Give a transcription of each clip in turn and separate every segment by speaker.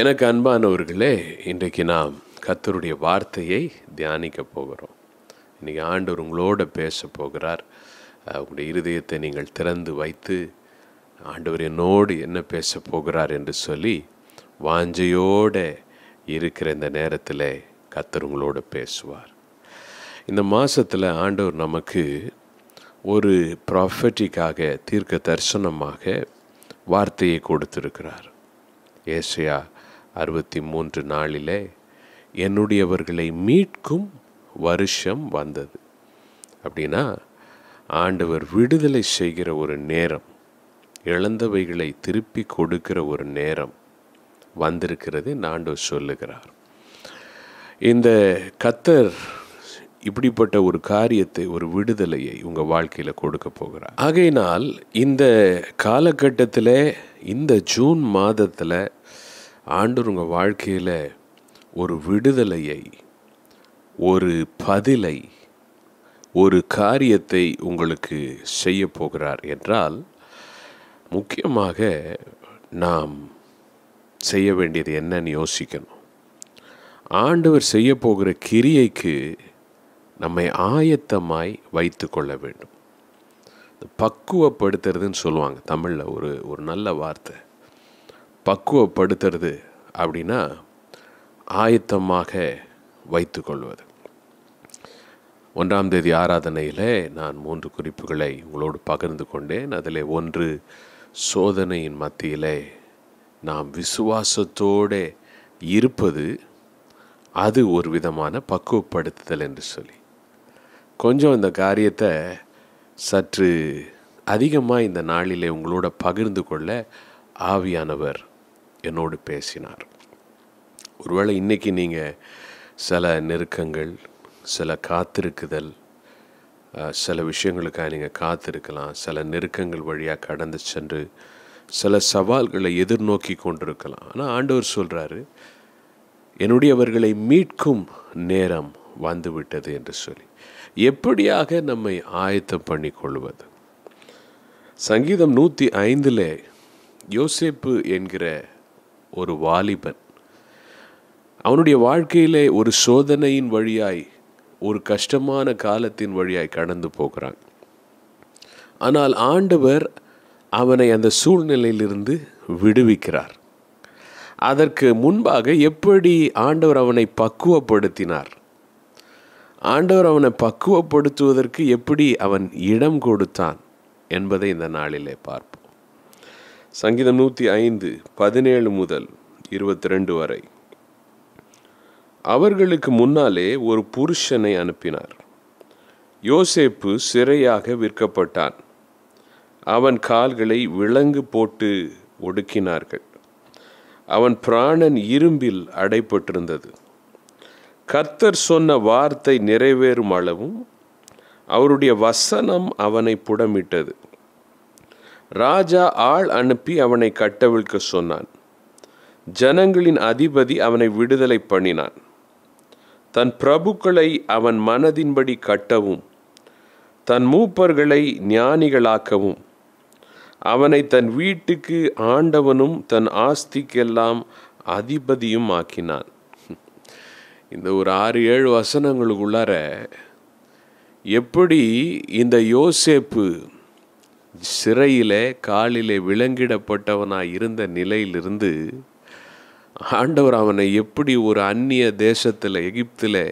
Speaker 1: எனக்கு அன்பானவர்களே இன்றைக்கு நாம் கத்தருடைய வார்த்தையை தியானிக்க போகிறோம் இன்றைக்கி ஆண்டவர் உங்களோட பேச போகிறார் உங்களுடைய இருதயத்தை நீங்கள் திறந்து வைத்து ஆண்டவர் என்னோடு என்ன பேச போகிறார் என்று சொல்லி வாஞ்சையோடு இருக்கிற இந்த நேரத்தில் கத்தர் உங்களோட பேசுவார் இந்த மாதத்தில் ஆண்டவர் நமக்கு ஒரு ப்ராஃபட்டிக்காக தீர்க்க தரிசனமாக வார்த்தையை கொடுத்துருக்கிறார் ஏசியா அறுபத்தி மூன்று நாளிலே என்னுடையவர்களை மீட்கும் வருஷம் வந்தது அப்படின்னா ஆண்டவர் விடுதலை செய்கிற ஒரு நேரம் இழந்தவைகளை திருப்பி கொடுக்கிற ஒரு நேரம் வந்திருக்கிறது ஆண்டவர் சொல்லுகிறார் இந்த கத்தர் இப்படிப்பட்ட ஒரு காரியத்தை ஒரு விடுதலையை உங்கள் வாழ்க்கையில் கொடுக்க போகிறார் ஆகையினால் இந்த காலகட்டத்தில் இந்த ஜூன் மாதத்தில் ஆண்டு உங்கள் வாழ்க்கையில் ஒரு விடுதலையை ஒரு பதிலை ஒரு காரியத்தை உங்களுக்கு செய்ய போகிறார் என்றால் முக்கியமாக நாம் செய்ய வேண்டியது என்னன்னு யோசிக்கணும் ஆண்டவர் செய்ய போகிற கிரியைக்கு நம்மை ஆயத்தமாய் வைத்து கொள்ள வேண்டும் பக்குவப்படுத்துறதுன்னு சொல்லுவாங்க தமிழில் ஒரு ஒரு நல்ல வார்த்தை பக்குவப்படுத்துறது அப்படின்னா ஆயத்தமாக வைத்து கொள்வது ஒன்றாம் தேதி ஆராதனையிலே நான் மூன்று குறிப்புகளை உங்களோடு பகிர்ந்து கொண்டேன் அதில் ஒன்று சோதனையின் மத்தியிலே நாம் விசுவாசத்தோடு இருப்பது அது ஒரு விதமான பக்குவப்படுத்துதல் என்று சொல்லி கொஞ்சம் இந்த காரியத்தை சற்று அதிகமாக இந்த நாளிலே உங்களோட பகிர்ந்து கொள்ள ஆவியானவர் என்னோடு பேசினார் ஒருவேளை இன்றைக்கி நீங்கள் சில நெருக்கங்கள் சில காத்திருக்குதல் சில விஷயங்களுக்காக நீங்கள் காத்திருக்கலாம் சில நெருக்கங்கள் வழியாக கடந்து சென்று சில சவால்களை எதிர்நோக்கி கொண்டிருக்கலாம் ஆனால் ஆண்டவர் சொல்கிறாரு என்னுடையவர்களை மீட்கும் நேரம் வந்துவிட்டது என்று சொல்லி எப்படியாக நம்மை ஆயத்தம் பண்ணி கொள்வது சங்கீதம் நூற்றி ஐந்தில் யோசிப்பு என்கிற ஒரு வாலிபன் அவனுடைய வாழ்க்கையிலே ஒரு சோதனையின் வழியாய் ஒரு கஷ்டமான காலத்தின் வழியாய் கடந்து போகிறான் ஆனால் ஆண்டவர் அவனை அந்த சூழ்நிலையிலிருந்து விடுவிக்கிறார் அதற்கு முன்பாக எப்படி ஆண்டவர் அவனை பக்குவப்படுத்தினார் ஆண்டவர் அவனை பக்குவப்படுத்துவதற்கு எப்படி அவன் இடம் கொடுத்தான் என்பதை இந்த நாளிலே பார்ப்போம் சங்கீதம் நூற்றி ஐந்து பதினேழு முதல் இருபத்தி ரெண்டு வரை அவர்களுக்கு முன்னாலே ஒரு புருஷனை அனுப்பினார் யோசேப்பு சிறையாக விற்கப்பட்டான் அவன் கால்களை விலங்கு போட்டு ஒடுக்கினார்கள் அவன் பிராணன் இரும்பில் அடைப்பட்டிருந்தது கர்த்தர் சொன்ன வார்த்தை நிறைவேறும் அளவும் அவருடைய வசனம் அவனை புடமிட்டது ராஜா ஆள் அனுப்பி அவனை கட்டவிழ்க்க சொன்னான் ஜனங்களின் அதிபதி அவனை விடுதலை பண்ணினான் தன் பிரபுக்களை அவன் மனதின்படி கட்டவும் தன் மூப்பர்களை ஞானிகளாக்கவும் அவனை தன் வீட்டுக்கு ஆண்டவனும் தன் ஆஸ்திக்கெல்லாம் அதிபதியும் ஆக்கினான் இந்த ஒரு ஆறு ஏழு வசனங்களுக்குள்ளார எப்படி இந்த யோசேப்பு சிறையிலே காலிலே விலங்கிடப்பட்டவனாய் இருந்த நிலையிலிருந்து ஆண்டவர் அவனை எப்படி ஒரு அந்நிய தேசத்தில் எகிப்தில்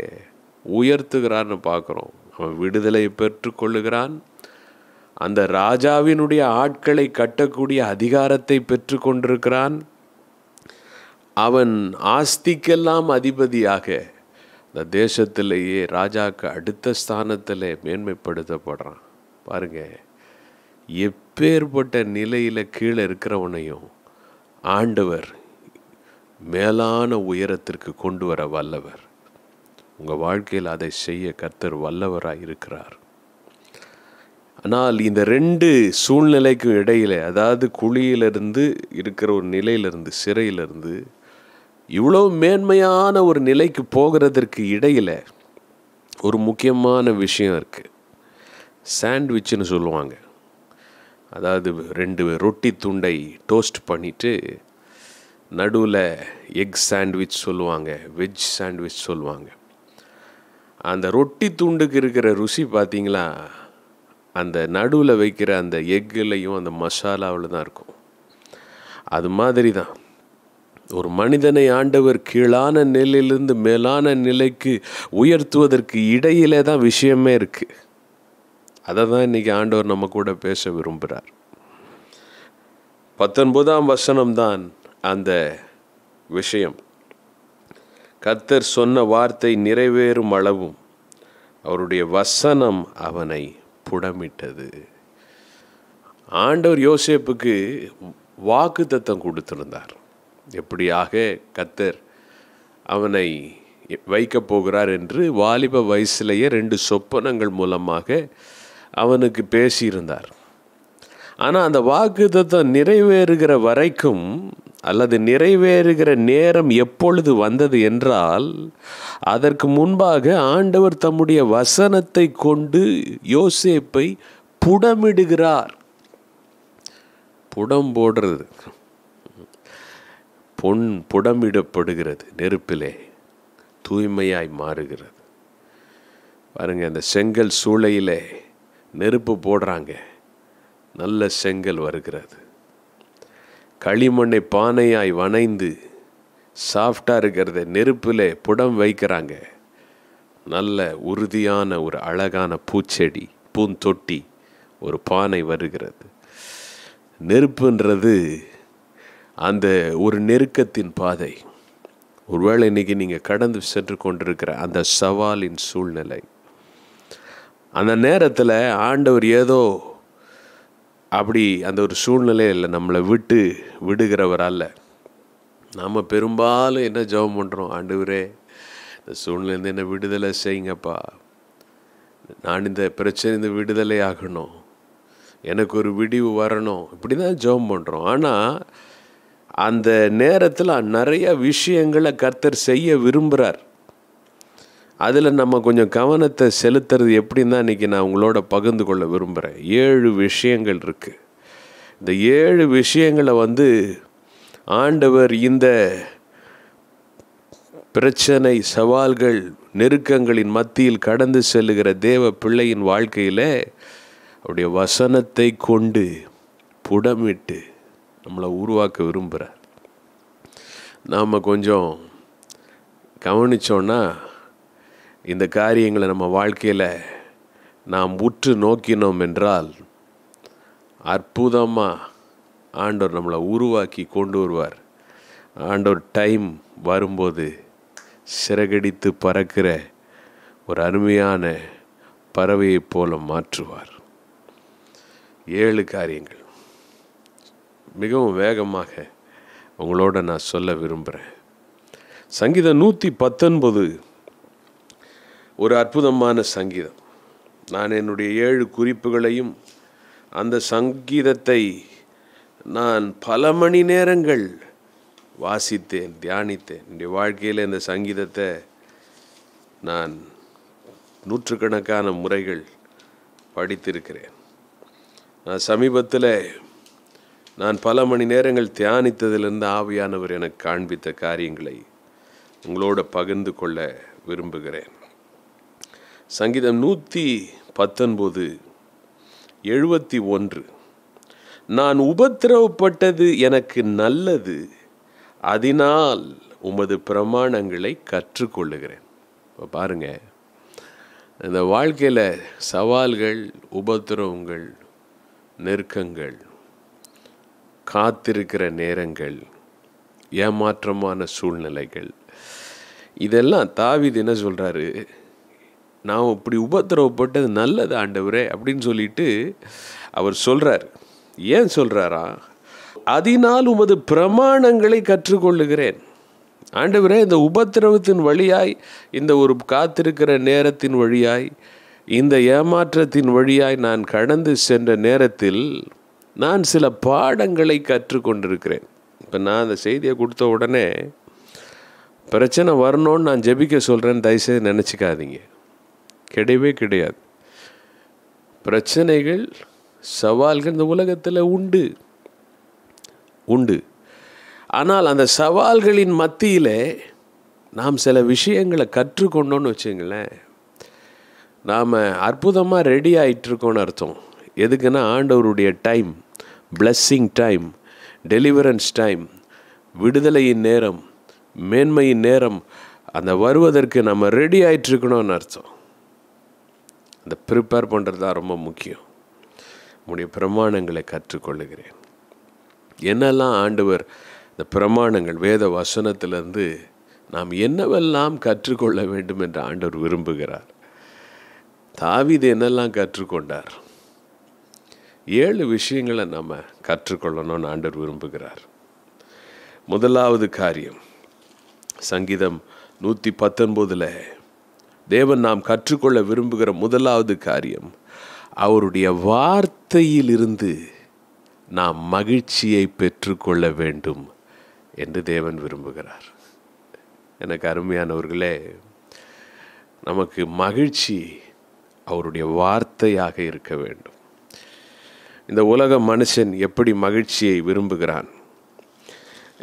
Speaker 1: உயர்த்துகிறான்னு பார்க்குறோம் அவன் விடுதலை பெற்றுக்கொள்ளுகிறான் அந்த ராஜாவினுடைய ஆட்களை கட்டக்கூடிய அதிகாரத்தை பெற்று கொண்டிருக்கிறான் அவன் ஆஸ்திக்கெல்லாம் அதிபதியாக இந்த தேசத்திலேயே ராஜாக்கு அடுத்த ஸ்தானத்தில் மேன்மைப்படுத்தப்படுறான் பாருங்கள் எப்பேற்பட்ட நிலையில் கீழே இருக்கிறவனையும் ஆண்டவர் மேலான உயரத்திற்கு கொண்டு வர வல்லவர் உங்கள் வாழ்க்கையில் அதை செய்ய கர்த்தர் வல்லவராக இருக்கிறார் ஆனால் இந்த ரெண்டு சூழ்நிலைக்கும் இடையில் அதாவது குழியிலிருந்து இருக்கிற ஒரு நிலையிலிருந்து சிறையிலிருந்து இவ்வளோ மேன்மையான ஒரு நிலைக்கு போகிறதற்கு இடையில் ஒரு முக்கியமான விஷயம் இருக்குது சாண்ட்விச்சுன்னு சொல்லுவாங்க அதாவது ரெண்டு ரொட்டி துண்டை டோஸ்ட் பண்ணிவிட்டு நடுவில் எக் சாண்ட்விச் சொல்லுவாங்க வெஜ் சாண்ட்விச் சொல்லுவாங்க அந்த ரொட்டி துண்டுக்கு இருக்கிற ருசி பார்த்திங்களா அந்த நடுவில் வைக்கிற அந்த எக்குலையும் அந்த மசாலாவில் தான் இருக்கும் அது மாதிரி தான் ஒரு மனிதனை ஆண்டவர் கீழான நிலையிலிருந்து மேலான நிலைக்கு உயர்த்துவதற்கு இடையிலே தான் விஷயமே இருக்குது அதை தான் இன்றைக்கி ஆண்டவர் நம்ம கூட பேச விரும்புகிறார் பத்தொன்பதாம் வசனம்தான் அந்த விஷயம் கத்தர் சொன்ன வார்த்தை நிறைவேறும் அளவும் அவருடைய வசனம் அவனை புடமிட்டது ஆண்டவர் யோசேப்புக்கு வாக்கு தத்தம் கொடுத்திருந்தார் எப்படியாக கத்தர் அவனை வைக்கப் போகிறார் என்று வாலிப வயசுலேயே ரெண்டு சொப்பனங்கள் மூலமாக அவனுக்கு பேசியிருந்தார் ஆனால் அந்த வாக்குத்தத்தம் நிறைவேறுகிற வரைக்கும் அல்லது நிறைவேறுகிற நேரம் எப்பொழுது வந்தது என்றால் அதற்கு முன்பாக ஆண்டவர் தம்முடைய வசனத்தை கொண்டு யோசேப்பை புடமிடுகிறார் புடம் போடுறது பொன் புடமிடப்படுகிறது நெருப்பிலே தூய்மையாய் மாறுகிறது பாருங்கள் அந்த செங்கல் சூளையிலே நெருப்பு போடுறாங்க நல்ல செங்கல் வருகிறது களிமண்ணை பானையாய் வனைந்து சாஃப்டாக இருக்கிறத நெருப்பில் புடம் வைக்கிறாங்க நல்ல உறுதியான ஒரு அழகான பூச்செடி பூந்தொட்டி ஒரு பானை வருகிறது நெருப்புன்றது அந்த ஒரு நெருக்கத்தின் பாதை ஒருவேளை இன்றைக்கி நீங்கள் கடந்து சென்று கொண்டிருக்கிற அந்த சவாலின் சூழ்நிலை அந்த நேரத்தில் ஆண்டவர் ஏதோ அப்படி அந்த ஒரு சூழ்நிலையே இல்லை நம்மளை விட்டு விடுகிறவர் அல்ல நாம் பெரும்பாலும் என்ன ஜெபம் பண்ணுறோம் ஆண்டவரே இந்த சூழ்நிலேருந்து என்ன விடுதலை செய்யுங்கப்பா நான் இந்த பிரச்சனை இந்த விடுதலை ஆகணும் எனக்கு ஒரு விடிவு வரணும் இப்படி தான் ஜெபம் பண்ணுறோம் ஆனால் அந்த நேரத்தில் நிறைய விஷயங்களை கர்த்தர் செய்ய விரும்புகிறார் அதில் நம்ம கொஞ்சம் கவனத்தை செலுத்துறது எப்படின்னு தான் இன்றைக்கி நான் உங்களோட பகிர்ந்து கொள்ள விரும்புகிறேன் ஏழு விஷயங்கள் இருக்குது இந்த ஏழு விஷயங்களை வந்து ஆண்டவர் இந்த பிரச்சனை சவால்கள் நெருக்கங்களின் மத்தியில் கடந்து செல்லுகிற தேவ பிள்ளையின் வாழ்க்கையில் அவருடைய வசனத்தை கொண்டு புடமிட்டு நம்மளை உருவாக்க விரும்புகிறார் நாம் கொஞ்சம் கவனித்தோன்னா இந்த காரியங்களை நம்ம வாழ்க்கையில் நாம் உற்று நோக்கினோம் என்றால் அற்புதமாக ஆண்டவர் நம்மளை உருவாக்கி கொண்டு வருவார் ஆண்டவர் டைம் வரும்போது சிறகடித்து பறக்கிற ஒரு அருமையான பறவையைப் போல மாற்றுவார் ஏழு காரியங்கள் மிகவும் வேகமாக உங்களோட நான் சொல்ல விரும்புகிறேன் சங்கீதம் நூற்றி பத்தொன்பது ஒரு அற்புதமான சங்கீதம் நான் என்னுடைய ஏழு குறிப்புகளையும் அந்த சங்கீதத்தை நான் பல மணி நேரங்கள் வாசித்தேன் தியானித்தேன் என்னுடைய வாழ்க்கையில் இந்த சங்கீதத்தை நான் நூற்றுக்கணக்கான முறைகள் படித்திருக்கிறேன் நான் சமீபத்தில் நான் பல மணி நேரங்கள் தியானித்ததிலிருந்து ஆவியானவர் எனக்கு காண்பித்த காரியங்களை உங்களோட பகிர்ந்து கொள்ள விரும்புகிறேன் சங்கீதம் நூற்றி பத்தொன்பது எழுபத்தி ஒன்று நான் உபத்திரவப்பட்டது எனக்கு நல்லது அதனால் உமது பிரமாணங்களை கற்றுக்கொள்ளுகிறேன் இப்போ பாருங்கள் இந்த வாழ்க்கையில் சவால்கள் உபத்திரவங்கள் நெருக்கங்கள் காத்திருக்கிற நேரங்கள் ஏமாற்றமான சூழ்நிலைகள் இதெல்லாம் தாவிது என்ன சொல்கிறாரு நான் இப்படி உபத்திரவப்பட்டது நல்லது ஆண்டவரே அப்படின்னு சொல்லிட்டு அவர் சொல்கிறார் ஏன் சொல்கிறாரா அதனால் உமது பிரமாணங்களை கற்றுக்கொள்ளுகிறேன் ஆண்டவரே இந்த உபத்திரவத்தின் வழியாய் இந்த ஒரு காத்திருக்கிற நேரத்தின் வழியாய் இந்த ஏமாற்றத்தின் வழியாய் நான் கடந்து சென்ற நேரத்தில் நான் சில பாடங்களை கற்றுக்கொண்டிருக்கிறேன் இப்போ நான் அந்த செய்தியை கொடுத்த உடனே பிரச்சனை வரணும்னு நான் ஜெபிக்க சொல்கிறேன்னு தயவுசெய்து நினச்சிக்காதீங்க கிடையவே கிடையாது பிரச்சனைகள் சவால்கள் இந்த உலகத்தில் உண்டு உண்டு ஆனால் அந்த சவால்களின் மத்தியில் நாம் சில விஷயங்களை கற்றுக்கொண்டோன்னு வச்சுங்களேன் நாம் அற்புதமாக ரெடி ஆகிட்டுருக்கோன்னு அர்த்தம் எதுக்குன்னா ஆண்டவருடைய time blessing time deliverance time விடுதலையின் நேரம் மேன்மையின் நேரம் அந்த வருவதற்கு நம்ம ரெடி ஆகிட்டுருக்கணும்னு அர்த்தம் அந்த ப்ரிப்பேர் பண்ணுறது தான் ரொம்ப முக்கியம் உங்களுடைய பிரமாணங்களை கற்றுக்கொள்ளுகிறேன் என்னெல்லாம் ஆண்டவர் இந்த பிரமாணங்கள் வேத வசனத்திலேருந்து நாம் என்னவெல்லாம் கற்றுக்கொள்ள வேண்டும் என்று ஆண்டவர் விரும்புகிறார் தாவித என்னெல்லாம் கற்றுக்கொண்டார் ஏழு விஷயங்களை நம்ம கற்றுக்கொள்ளணும்னு ஆண்டவர் விரும்புகிறார் முதலாவது காரியம் சங்கீதம் நூற்றி பத்தொன்பதில் தேவன் நாம் கற்றுக்கொள்ள விரும்புகிற முதலாவது காரியம் அவருடைய வார்த்தையிலிருந்து நாம் மகிழ்ச்சியை பெற்றுக்கொள்ள வேண்டும் என்று தேவன் விரும்புகிறார் எனக்கு அருமையானவர்களே நமக்கு மகிழ்ச்சி அவருடைய வார்த்தையாக இருக்க வேண்டும் இந்த உலக மனுஷன் எப்படி மகிழ்ச்சியை விரும்புகிறான்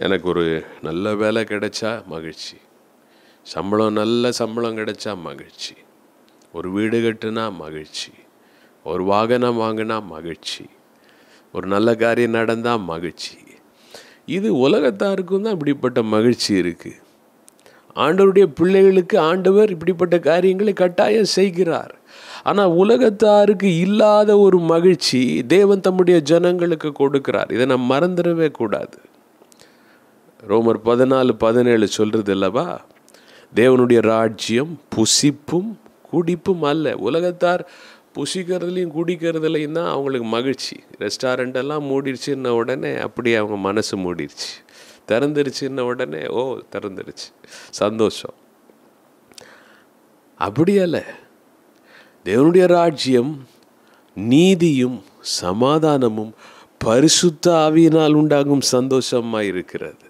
Speaker 1: எனக்கு ஒரு நல்ல வேலை கிடைச்சா மகிழ்ச்சி சம்பளம் நல்ல சம்பளம் கிடைச்சா மகிழ்ச்சி ஒரு வீடு கட்டுனா மகிழ்ச்சி ஒரு வாகனம் வாங்கினா மகிழ்ச்சி ஒரு நல்ல காரியம் நடந்தால் மகிழ்ச்சி இது உலகத்தாருக்கும் தான் இப்படிப்பட்ட மகிழ்ச்சி இருக்குது ஆண்டவருடைய பிள்ளைகளுக்கு ஆண்டவர் இப்படிப்பட்ட காரியங்களை கட்டாயம் செய்கிறார் ஆனால் உலகத்தாருக்கு இல்லாத ஒரு மகிழ்ச்சி தேவன் தம்முடைய ஜனங்களுக்கு கொடுக்கிறார் இதை நம்ம மறந்துடவே கூடாது ரோமர் பதினாலு பதினேழு சொல்கிறது இல்லவா தேவனுடைய ராஜ்யம் புசிப்பும் குடிப்பும் அல்ல உலகத்தார் புசிக்கிறதுலையும் குடிக்கிறதுலையும் தான் அவங்களுக்கு மகிழ்ச்சி ரெஸ்டாரண்ட்டெல்லாம் மூடிடுச்சுன்ன உடனே அப்படியே அவங்க மனசு மூடிடுச்சு திறந்துருச்சுன்ன உடனே ஓ திறந்துருச்சு சந்தோஷம் அப்படி அல்ல தேவனுடைய ராஜ்யம் நீதியும் சமாதானமும் பரிசுத்த ஆவியினால் உண்டாகும் சந்தோஷமாக இருக்கிறது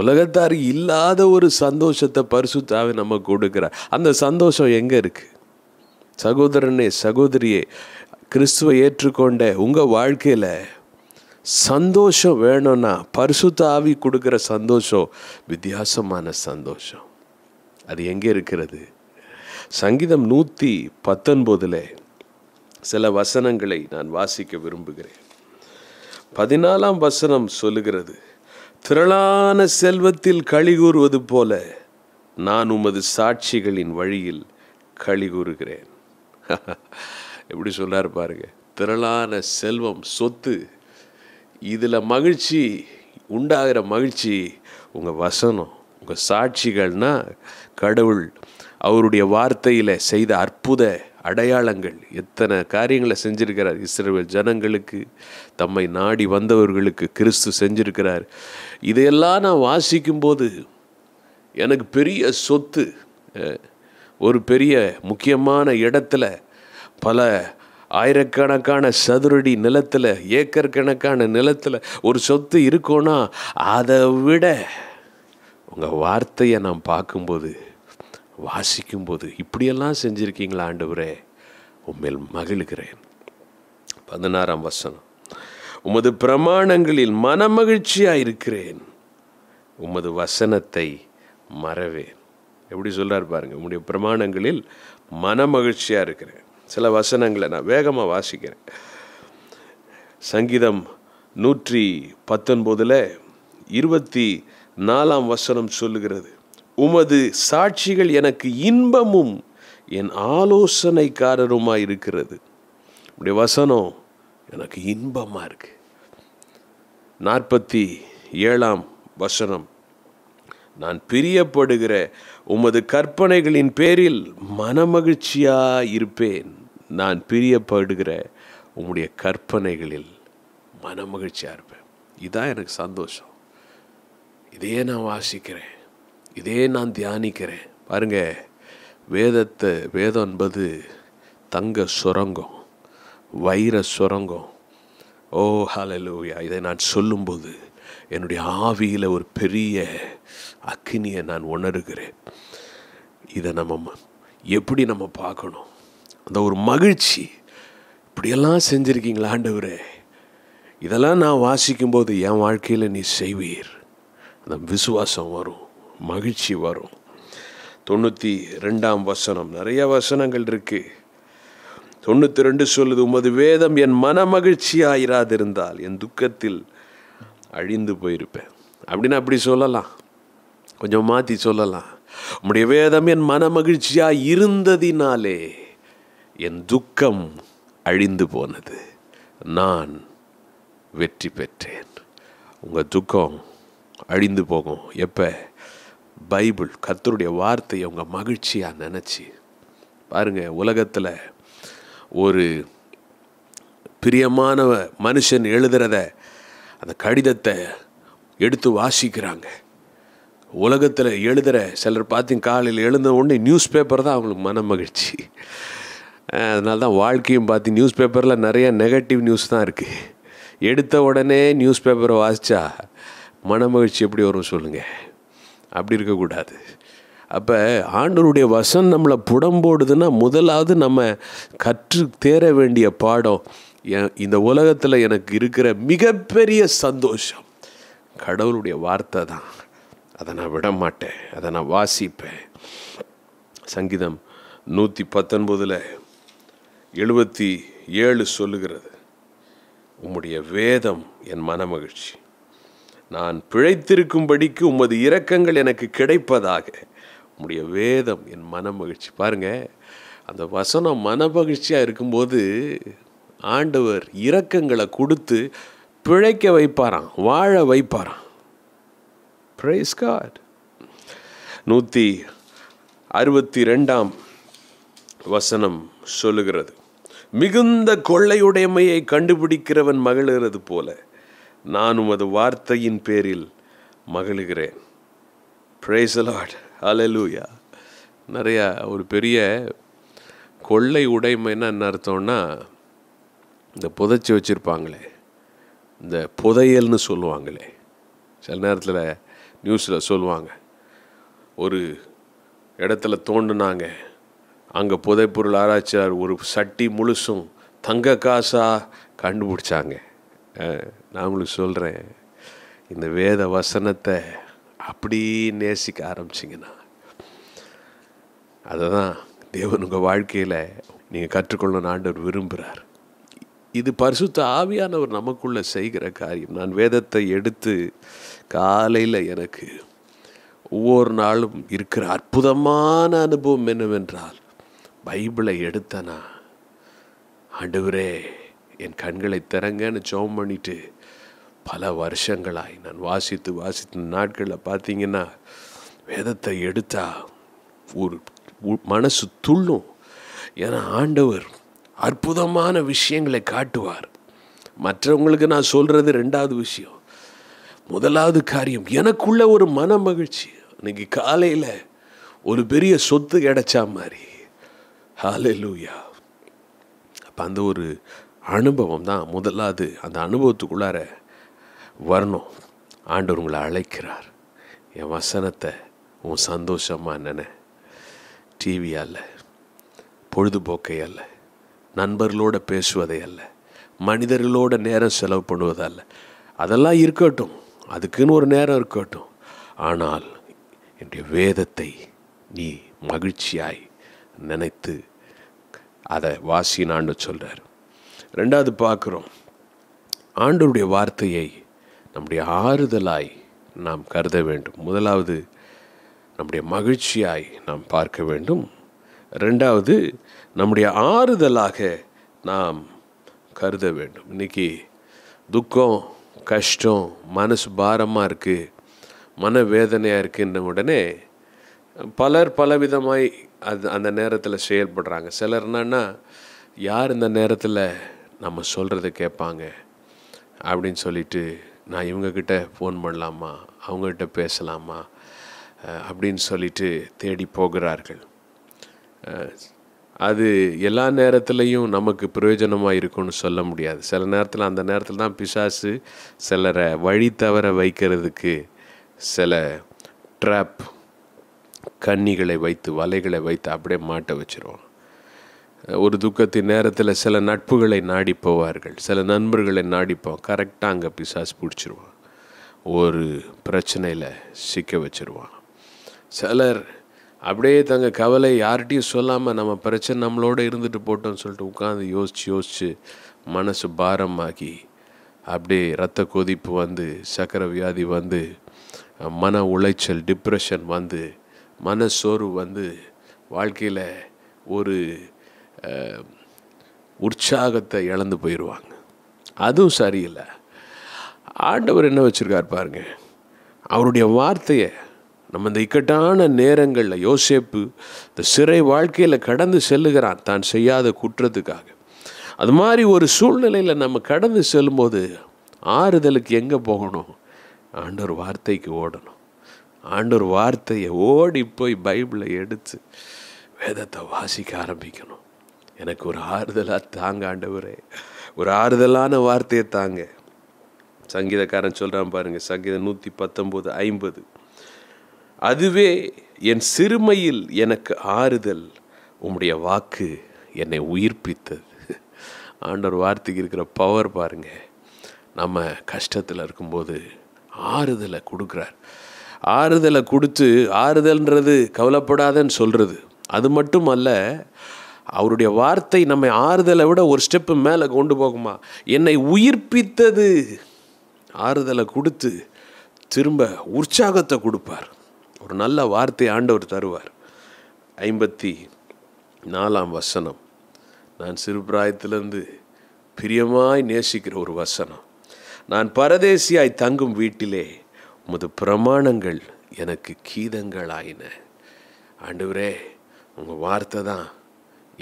Speaker 1: உலகத்தார் இல்லாத ஒரு சந்தோஷத்தை பரிசுத்தாவே நம்ம கொடுக்குறார் அந்த சந்தோஷம் எங்கே இருக்குது சகோதரனே சகோதரியே கிறிஸ்துவை ஏற்றுக்கொண்ட உங்கள் வாழ்க்கையில் சந்தோஷம் வேணும்னா பரிசுத்த கொடுக்குற சந்தோஷம் வித்தியாசமான சந்தோஷம் அது எங்கே இருக்கிறது சங்கீதம் நூற்றி பத்தொன்பதில் சில வசனங்களை நான் வாசிக்க விரும்புகிறேன் பதினாலாம் வசனம் சொல்லுகிறது திரளான செல்வத்தில் கூறுவது போல நான் உமது சாட்சிகளின் வழியில் களி கூறுகிறேன் எப்படி சொல்கிறார் பாருங்க திரளான செல்வம் சொத்து இதில் மகிழ்ச்சி உண்டாகிற மகிழ்ச்சி உங்கள் வசனம் உங்கள் சாட்சிகள்னால் கடவுள் அவருடைய வார்த்தையில் செய்த அற்புத அடையாளங்கள் எத்தனை காரியங்களை செஞ்சுருக்கிறார் இஸ்ரேல் ஜனங்களுக்கு தம்மை நாடி வந்தவர்களுக்கு கிறிஸ்து செஞ்சிருக்கிறார் இதையெல்லாம் நான் வாசிக்கும்போது எனக்கு பெரிய சொத்து ஒரு பெரிய முக்கியமான இடத்துல பல ஆயிரக்கணக்கான சதுரடி நிலத்தில் ஏக்கர் கணக்கான நிலத்தில் ஒரு சொத்து இருக்கோன்னா அதை விட உங்கள் வார்த்தையை நான் பார்க்கும்போது வாசிக்கும்போது இப்படியெல்லாம் செஞ்சுருக்கீங்களா ஆண்டவரே உண்மையில் மகிழ்கிறேன் பதினாறாம் வசனம் உமது பிரமாணங்களில் மகிழ்ச்சியாக இருக்கிறேன் உமது வசனத்தை மறவேன் எப்படி சொல்கிறார் பாருங்கள் உங்களுடைய பிரமாணங்களில் மகிழ்ச்சியாக இருக்கிறேன் சில வசனங்களை நான் வேகமாக வாசிக்கிறேன் சங்கீதம் நூற்றி பத்தொன்பதில் இருபத்தி நாலாம் வசனம் சொல்லுகிறது உமது சாட்சிகள் எனக்கு இன்பமும் என் ஆலோசனைக்காரருமாக இருக்கிறது இப்படி வசனம் எனக்கு இன்பமாக இருக்குது நாற்பத்தி ஏழாம் வசனம் நான் பிரியப்படுகிற உமது கற்பனைகளின் பேரில் மனமகிழ்ச்சியாக இருப்பேன் நான் பிரியப்படுகிற உம்முடைய கற்பனைகளில் மனமகிழ்ச்சியாக இருப்பேன் இதான் எனக்கு சந்தோஷம் இதையே நான் வாசிக்கிறேன் இதே நான் தியானிக்கிறேன் பாருங்க வேதத்தை வேதம் என்பது தங்க சுரங்கம் வைர சுரங்கம் ஓ ஹலலூயா இதை நான் சொல்லும்போது என்னுடைய ஆவியில் ஒரு பெரிய அக்கினியை நான் உணர்கிறேன் இதை நம்ம எப்படி நம்ம பார்க்கணும் அந்த ஒரு மகிழ்ச்சி இப்படியெல்லாம் செஞ்சுருக்கீங்களா ஆண்டவரே இதெல்லாம் நான் வாசிக்கும்போது என் வாழ்க்கையில் நீ செய்வீர் அந்த விசுவாசம் வரும் மகிழ்ச்சி வரும் தொண்ணூற்றி ரெண்டாம் வசனம் நிறைய வசனங்கள் இருக்குது தொண்ணூற்றி ரெண்டு சொல்லுது உமது வேதம் என் மன மகிழ்ச்சியாயிராதிருந்தால் என் துக்கத்தில் அழிந்து போயிருப்பேன் அப்படின்னு அப்படி சொல்லலாம் கொஞ்சம் மாற்றி சொல்லலாம் உம்முடைய வேதம் என் மன மகிழ்ச்சியாக இருந்ததினாலே என் துக்கம் அழிந்து போனது நான் வெற்றி பெற்றேன் உங்கள் துக்கம் அழிந்து போகும் எப்போ பைபிள் கத்தருடைய வார்த்தையை அவங்க மகிழ்ச்சியாக நினச்சி பாருங்கள் உலகத்தில் ஒரு பிரியமானவ மனுஷன் எழுதுறத அந்த கடிதத்தை எடுத்து வாசிக்கிறாங்க உலகத்தில் எழுதுகிற சிலர் பார்த்திங்க காலையில் எழுந்த உடனே நியூஸ் பேப்பர் தான் அவங்களுக்கு மன மகிழ்ச்சி அதனால தான் வாழ்க்கையும் பார்த்து நியூஸ் பேப்பரில் நிறையா நெகட்டிவ் நியூஸ் தான் இருக்குது எடுத்த உடனே நியூஸ் பேப்பரை வாசித்தா மன மகிழ்ச்சி எப்படி வரும் சொல்லுங்கள் அப்படி இருக்கக்கூடாது அப்போ ஆண்டவருடைய வசம் நம்மளை புடம்போடுதுன்னா முதலாவது நம்ம கற்று தேர வேண்டிய பாடம் இந்த உலகத்தில் எனக்கு இருக்கிற மிகப்பெரிய சந்தோஷம் கடவுளுடைய வார்த்தை தான் அதை நான் விட மாட்டேன் அதை நான் வாசிப்பேன் சங்கீதம் நூற்றி பத்தொன்பதில் எழுபத்தி ஏழு சொல்லுகிறது உம்முடைய வேதம் என் மனமகிழ்ச்சி நான் பிழைத்திருக்கும்படிக்கு உமது இரக்கங்கள் எனக்கு கிடைப்பதாக உம்முடைய வேதம் என் மன மகிழ்ச்சி பாருங்கள் அந்த வசனம் மன மகிழ்ச்சியாக இருக்கும்போது ஆண்டவர் இரக்கங்களை கொடுத்து பிழைக்க வைப்பாராம் வாழ வைப்பாராம் ப்ரைஸ் காட் நூற்றி அறுபத்தி ரெண்டாம் வசனம் சொல்லுகிறது மிகுந்த கொள்ளையுடைமையை கண்டுபிடிக்கிறவன் மகிழ்கிறது போல நான் உமது வார்த்தையின் பேரில் மகிழ்கிறேன் பிரேசலாட் அலலூயா நிறையா ஒரு பெரிய கொள்ளை உடைமைன்னா என்ன அர்த்தம்னா இந்த புதைச்சி வச்சுருப்பாங்களே இந்த புதையல்னு சொல்லுவாங்களே சில நேரத்தில் நியூஸில் சொல்லுவாங்க ஒரு இடத்துல தோண்டினாங்க அங்கே புதைப்பொருள் ஆராய்ச்சியார் ஒரு சட்டி முழுசும் தங்க காசாக கண்டுபிடிச்சாங்க நான் உங்களுக்கு சொல்கிறேன் இந்த வேத வசனத்தை அப்படி நேசிக்க ஆரம்பிச்சிங்கன்னா அதை தான் தேவன் உங்கள் வாழ்க்கையில் நீங்கள் கற்றுக்கொள்ளணும் ஆண்டவர் விரும்புகிறார் இது பரிசுத்த ஆவியானவர் நமக்குள்ளே செய்கிற காரியம் நான் வேதத்தை எடுத்து காலையில் எனக்கு ஒவ்வொரு நாளும் இருக்கிற அற்புதமான அனுபவம் என்னவென்றால் பைபிளை எடுத்தனா ஆண்டவரே என் கண்களை திறங்கன்னு ஜோம் பண்ணிட்டு பல வருஷங்களாய் நான் வாசித்து வாசித்து நாட்களில் பார்த்தீங்கன்னா வேதத்தை எடுத்தா ஒரு மனசு துள்ளும் ஏன்னா ஆண்டவர் அற்புதமான விஷயங்களை காட்டுவார் மற்றவங்களுக்கு நான் சொல்கிறது ரெண்டாவது விஷயம் முதலாவது காரியம் எனக்குள்ள ஒரு மன மகிழ்ச்சி இன்னைக்கு காலையில் ஒரு பெரிய சொத்து கிடைச்சா மாதிரி ஹாலே லூயா அப்போ அந்த ஒரு அனுபவம் தான் முதலாவது அந்த அனுபவத்துக்குள்ளார வரணும் ஆண்டவர் உங்களை அழைக்கிறார் என் வசனத்தை உன் சந்தோஷமாக நினை டிவி அல்ல பொழுதுபோக்கை அல்ல நண்பர்களோடு பேசுவதை அல்ல மனிதர்களோட நேரம் செலவு பண்ணுவதல்ல அதெல்லாம் இருக்கட்டும் அதுக்குன்னு ஒரு நேரம் இருக்கட்டும் ஆனால் என்னுடைய வேதத்தை நீ மகிழ்ச்சியாய் நினைத்து அதை வாசி நான் சொல்கிறார் ரெண்டாவது பார்க்குறோம் ஆண்டோருடைய வார்த்தையை நம்முடைய ஆறுதலாய் நாம் கருத வேண்டும் முதலாவது நம்முடைய மகிழ்ச்சியாய் நாம் பார்க்க வேண்டும் ரெண்டாவது நம்முடைய ஆறுதலாக நாம் கருத வேண்டும் இன்றைக்கி துக்கம் கஷ்டம் மனசு பாரமாக இருக்குது மன வேதனையாக இருக்குன்ற உடனே பலர் பலவிதமாய் அது அந்த நேரத்தில் செயல்படுறாங்க சிலர் என்னன்னா யார் இந்த நேரத்தில் நம்ம சொல்கிறத கேட்பாங்க அப்படின்னு சொல்லிட்டு நான் இவங்கக்கிட்ட ஃபோன் பண்ணலாமா அவங்கக்கிட்ட பேசலாமா அப்படின்னு சொல்லிட்டு தேடி போகிறார்கள் அது எல்லா நேரத்துலையும் நமக்கு பிரயோஜனமாக இருக்கும்னு சொல்ல முடியாது சில நேரத்தில் அந்த நேரத்தில் தான் பிசாசு சிலரை வழி தவற வைக்கிறதுக்கு சில ட்ராப் கன்னிகளை வைத்து வலைகளை வைத்து அப்படியே மாட்ட வச்சுருவோம் ஒரு துக்கத்தின் நேரத்தில் சில நட்புகளை நாடி போவார்கள் சில நண்பர்களை நாடிப்போம் கரெக்டாக அங்கே பிசாஸ் பிடிச்சிருவான் ஒரு பிரச்சனையில் சிக்க வச்சுருவான் சிலர் அப்படியே தங்க கவலை யார்கிட்டையும் சொல்லாமல் நம்ம பிரச்சனை நம்மளோட இருந்துட்டு போட்டோம்னு சொல்லிட்டு உட்காந்து யோசித்து யோசித்து மனசு பாரமாகி அப்படியே ரத்த கொதிப்பு வந்து சக்கரை வியாதி வந்து மன உளைச்சல் டிப்ரெஷன் வந்து மனசோர்வு வந்து வாழ்க்கையில் ஒரு உற்சாகத்தை இழந்து போயிடுவாங்க அதுவும் சரியில்லை ஆண்டவர் என்ன வச்சுருக்கார் பாருங்க அவருடைய வார்த்தையை நம்ம இந்த இக்கட்டான நேரங்களில் யோசேப்பு இந்த சிறை வாழ்க்கையில் கடந்து செல்லுகிறான் தான் செய்யாத குற்றத்துக்காக அது மாதிரி ஒரு சூழ்நிலையில் நம்ம கடந்து செல்லும்போது ஆறுதலுக்கு எங்கே போகணும் ஆண்டவர் வார்த்தைக்கு ஓடணும் ஆண்டவர் வார்த்தையை ஓடி போய் பைபிளை எடுத்து வேதத்தை வாசிக்க ஆரம்பிக்கணும் எனக்கு ஒரு ஆறுதலாக தாங்க ஆண்டவரே ஒரு ஆறுதலான வார்த்தையை தாங்க சங்கீதக்காரன் சொல்கிறான் பாருங்கள் சங்கீதம் நூற்றி பத்தொம்போது ஐம்பது அதுவே என் சிறுமையில் எனக்கு ஆறுதல் உம்முடைய வாக்கு என்னை உயிர்ப்பித்தது ஆண்டவர் வார்த்தைக்கு இருக்கிற பவர் பாருங்கள் நம்ம கஷ்டத்தில் இருக்கும்போது ஆறுதலை கொடுக்குறார் ஆறுதலை கொடுத்து ஆறுதல்ன்றது கவலைப்படாதன்னு சொல்கிறது அது மட்டும் அல்ல அவருடைய வார்த்தை நம்மை ஆறுதலை விட ஒரு ஸ்டெப்பு மேலே கொண்டு போகுமா என்னை உயிர்ப்பித்தது ஆறுதலை கொடுத்து திரும்ப உற்சாகத்தை கொடுப்பார் ஒரு நல்ல வார்த்தை ஆண்டவர் தருவார் ஐம்பத்தி நாலாம் வசனம் நான் சிறு பிராயத்திலேருந்து பிரியமாய் நேசிக்கிற ஒரு வசனம் நான் பரதேசியாய் தங்கும் வீட்டிலே உமது பிரமாணங்கள் எனக்கு கீதங்களாயின ஆண்டவரே உங்கள் வார்த்தை தான்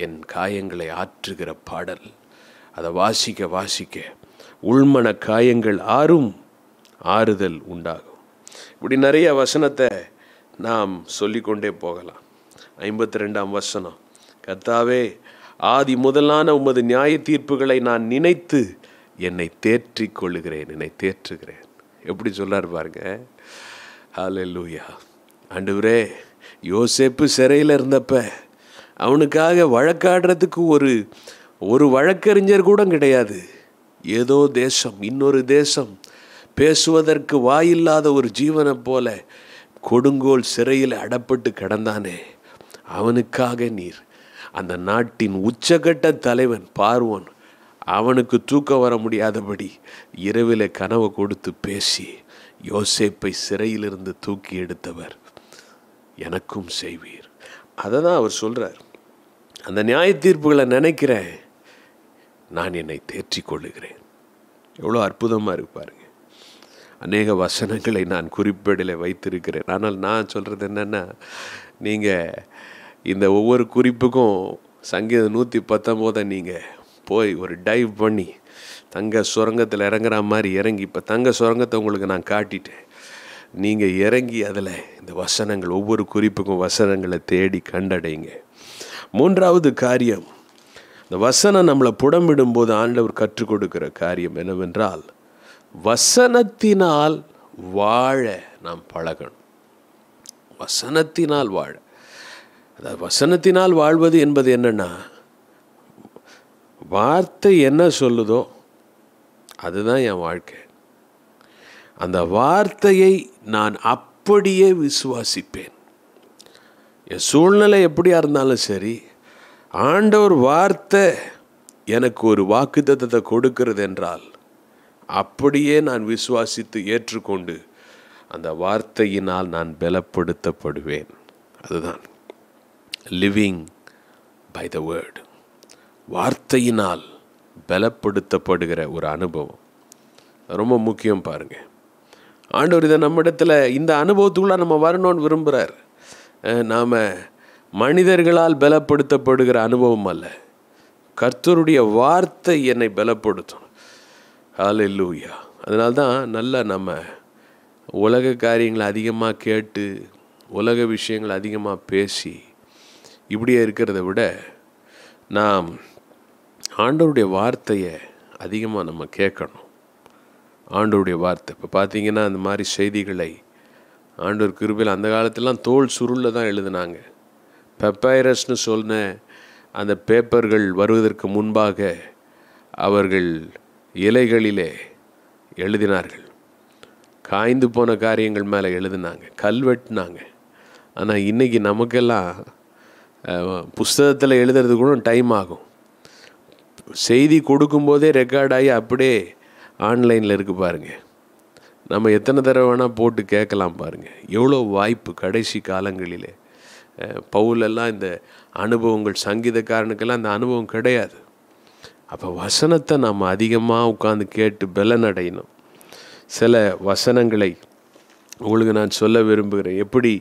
Speaker 1: என் காயங்களை ஆற்றுகிற பாடல் அதை வாசிக்க வாசிக்க உள்மன காயங்கள் ஆறும் ஆறுதல் உண்டாகும் இப்படி நிறைய வசனத்தை நாம் சொல்லிக்கொண்டே போகலாம் ஐம்பத்தி ரெண்டாம் வசனம் கர்த்தாவே ஆதி முதலான உமது நியாய தீர்ப்புகளை நான் நினைத்து என்னை தேற்றி கொள்ளுகிறேன் என்னை தேற்றுகிறேன் எப்படி சொல்லார் பாருங்க ஹாலே லூயா யோசேப்பு சிறையில் இருந்தப்போ அவனுக்காக வழக்காடுறதுக்கு ஒரு ஒரு வழக்கறிஞர் கூட கிடையாது ஏதோ தேசம் இன்னொரு தேசம் பேசுவதற்கு வாயில்லாத ஒரு ஜீவனை போல கொடுங்கோல் சிறையில் அடப்பட்டு கிடந்தானே அவனுக்காக நீர் அந்த நாட்டின் உச்சகட்ட தலைவன் பார்வோன் அவனுக்கு தூக்கம் வர முடியாதபடி இரவில் கனவை கொடுத்து பேசி யோசேப்பை சிறையிலிருந்து தூக்கி எடுத்தவர் எனக்கும் செய்வீர் அதை தான் அவர் சொல்கிறார் அந்த நியாய தீர்ப்புகளை நினைக்கிறேன் நான் என்னை தேற்றி கொள்ளுகிறேன் எவ்வளோ அற்புதமாக இருப்பாருங்க அநேக வசனங்களை நான் குறிப்பிடல வைத்திருக்கிறேன் ஆனால் நான் சொல்கிறது என்னென்னா நீங்கள் இந்த ஒவ்வொரு குறிப்புக்கும் சங்கீதம் நூற்றி பத்தொம்போதை நீங்கள் போய் ஒரு டைவ் பண்ணி தங்க சுரங்கத்தில் இறங்குற மாதிரி இறங்கி இப்போ தங்க சுரங்கத்தை உங்களுக்கு நான் காட்டிட்டேன் நீங்கள் இறங்கி அதில் இந்த வசனங்கள் ஒவ்வொரு குறிப்புக்கும் வசனங்களை தேடி கண்டடைங்க மூன்றாவது காரியம் இந்த வசனம் நம்மளை போது ஆண்டவர் கற்றுக் கொடுக்கிற காரியம் என்னவென்றால் வசனத்தினால் வாழ நாம் பழகணும் வசனத்தினால் வாழ அதாவது வசனத்தினால் வாழ்வது என்பது என்னென்னா வார்த்தை என்ன சொல்லுதோ அதுதான் என் வாழ்க்கை அந்த வார்த்தையை நான் அப்படியே விசுவாசிப்பேன் என் சூழ்நிலை எப்படியா இருந்தாலும் சரி ஆண்டவர் வார்த்தை எனக்கு ஒரு வாக்குத்தத்தை கொடுக்கிறது என்றால் அப்படியே நான் விசுவாசித்து ஏற்றுக்கொண்டு அந்த வார்த்தையினால் நான் பலப்படுத்தப்படுவேன் அதுதான் லிவிங் பை த வேர்டு வார்த்தையினால் பலப்படுத்தப்படுகிற ஒரு அனுபவம் ரொம்ப முக்கியம் பாருங்கள் ஆண்டவர் இதை நம்ம இடத்துல இந்த அனுபவத்துக்குள்ளே நம்ம வரணும்னு விரும்புகிறார் நாம் மனிதர்களால் பலப்படுத்தப்படுகிற அனுபவம் அல்ல கர்த்தருடைய வார்த்தை என்னை பலப்படுத்தும் ஹாலே லூயா அதனால்தான் நல்லா நம்ம உலக காரியங்களை அதிகமாக கேட்டு உலக விஷயங்களை அதிகமாக பேசி இப்படியே இருக்கிறத விட நாம் ஆண்டவருடைய வார்த்தையை அதிகமாக நம்ம கேட்கணும் ஆண்டவருடைய வார்த்தை இப்போ பார்த்திங்கன்னா அந்த மாதிரி செய்திகளை ஆண்டூர் கிருபையில் அந்த காலத்திலாம் தோல் சுருளில் தான் எழுதினாங்க பெப்பைரஸ்னு சொன்ன அந்த பேப்பர்கள் வருவதற்கு முன்பாக அவர்கள் இலைகளிலே எழுதினார்கள் காய்ந்து போன காரியங்கள் மேலே எழுதினாங்க கல்வெட்டினாங்க ஆனால் இன்றைக்கி நமக்கெல்லாம் புஸ்தகத்தில் எழுதுறது கூட டைம் ஆகும் செய்தி கொடுக்கும்போதே ரெக்கார்டாகி அப்படியே ஆன்லைனில் இருக்குது பாருங்கள் நம்ம எத்தனை தடவை வேணால் போட்டு கேட்கலாம் பாருங்கள் எவ்வளோ வாய்ப்பு கடைசி காலங்களிலே பவுலெல்லாம் இந்த அனுபவங்கள் சங்கீதக்காரனுக்கெல்லாம் அந்த அனுபவம் கிடையாது அப்போ வசனத்தை நாம் அதிகமாக உட்காந்து கேட்டு பலன் அடையணும் சில வசனங்களை உங்களுக்கு நான் சொல்ல விரும்புகிறேன் எப்படி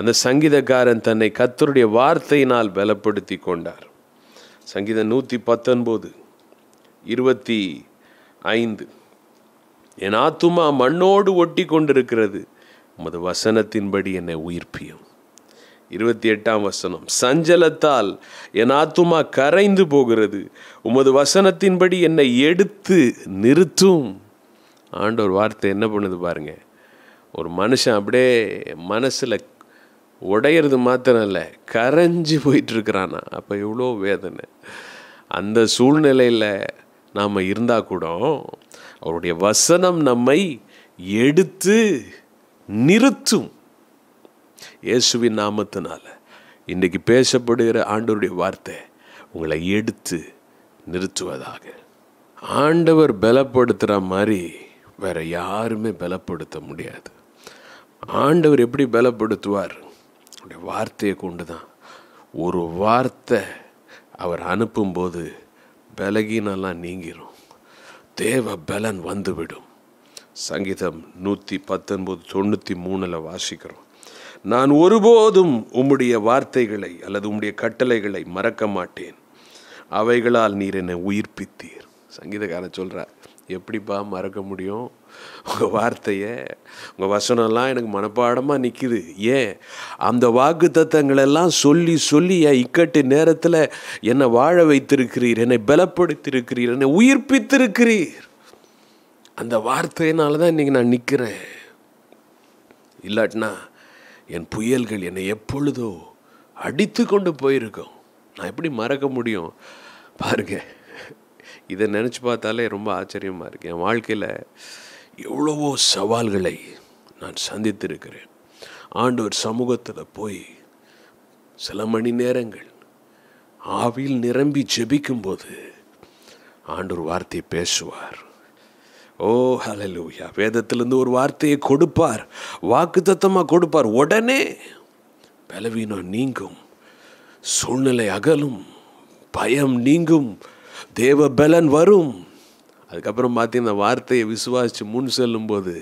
Speaker 1: அந்த சங்கீதக்காரன் தன்னை கத்தருடைய வார்த்தையினால் பலப்படுத்தி கொண்டார் சங்கீதம் நூற்றி பத்தொன்பது இருபத்தி ஐந்து என் ஆத்துமா மண்ணோடு ஒட்டி கொண்டிருக்கிறது உமது வசனத்தின்படி என்னை உயிர்ப்பியும் இருபத்தி எட்டாம் வசனம் சஞ்சலத்தால் என் ஆத்துமா கரைந்து போகிறது உமது வசனத்தின்படி என்னை எடுத்து நிறுத்தும் ஒரு வார்த்தை என்ன பண்ணுது பாருங்க ஒரு மனுஷன் அப்படியே மனசில் உடையிறது மாத்திரம் இல்லை கரைஞ்சி போயிட்டுருக்குறானா அப்போ எவ்வளோ வேதனை அந்த சூழ்நிலையில் நாம் இருந்தால் கூட அவருடைய வசனம் நம்மை எடுத்து நிறுத்தும் இயேசுவின் நாமத்தினால் இன்றைக்கு பேசப்படுகிற ஆண்டவருடைய வார்த்தை உங்களை எடுத்து நிறுத்துவதாக ஆண்டவர் பலப்படுத்துகிற மாதிரி வேறு யாருமே பலப்படுத்த முடியாது ஆண்டவர் எப்படி பலப்படுத்துவார் அவருடைய வார்த்தையை கொண்டு தான் ஒரு வார்த்தை அவர் அனுப்பும்போது பலகீனெல்லாம் நீங்கிரும் தேவ பலன் வந்துவிடும் சங்கீதம் நூற்றி பத்தொன்பது தொண்ணூற்றி மூணில் வாசிக்கிறோம் நான் ஒருபோதும் உம்முடைய வார்த்தைகளை அல்லது உம்முடைய கட்டளைகளை மறக்க மாட்டேன் அவைகளால் நீர் என்னை உயிர்ப்பித்தீர் சங்கீதக்காரன் சொல்கிறார் எப்படிப்பா மறக்க முடியும் உங்கள் வார்த்தையை உங்கள் வசனம்லாம் எனக்கு மனப்பாடமாக நிற்கிது ஏன் அந்த வாக்கு தத்தங்களெல்லாம் சொல்லி சொல்லி என் இக்கட்டு நேரத்தில் என்னை வாழ வைத்திருக்கிறீர் என்னை பலப்படுத்தியிருக்கிறீர் என்னை உயிர்ப்பித்திருக்கிறீர் அந்த வார்த்தையினால தான் இன்றைக்கி நான் நிற்கிறேன் இல்லாட்டினா என் புயல்கள் என்னை எப்பொழுதோ அடித்து கொண்டு போயிருக்கோம் நான் எப்படி மறக்க முடியும் பாருங்கள் இதை நினச்சி பார்த்தாலே ரொம்ப ஆச்சரியமாக இருக்குது என் வாழ்க்கையில் எவ்வளவோ சவால்களை நான் சந்தித்திருக்கிறேன் ஆண்டவர் சமூகத்தில் போய் சில மணி நேரங்கள் ஆவியில் நிரம்பி ஜெபிக்கும்போது ஆண்டவர் வார்த்தையை பேசுவார் ஓ ஹலலூயா வேதத்திலிருந்து ஒரு வார்த்தையை கொடுப்பார் வாக்கு தத்தமாக கொடுப்பார் உடனே பலவீனம் நீங்கும் சூழ்நிலை அகலும் பயம் நீங்கும் தேவ பலன் வரும் அதுக்கப்புறம் பார்த்து இந்த வார்த்தையை விசுவாசித்து முன் செல்லும்போது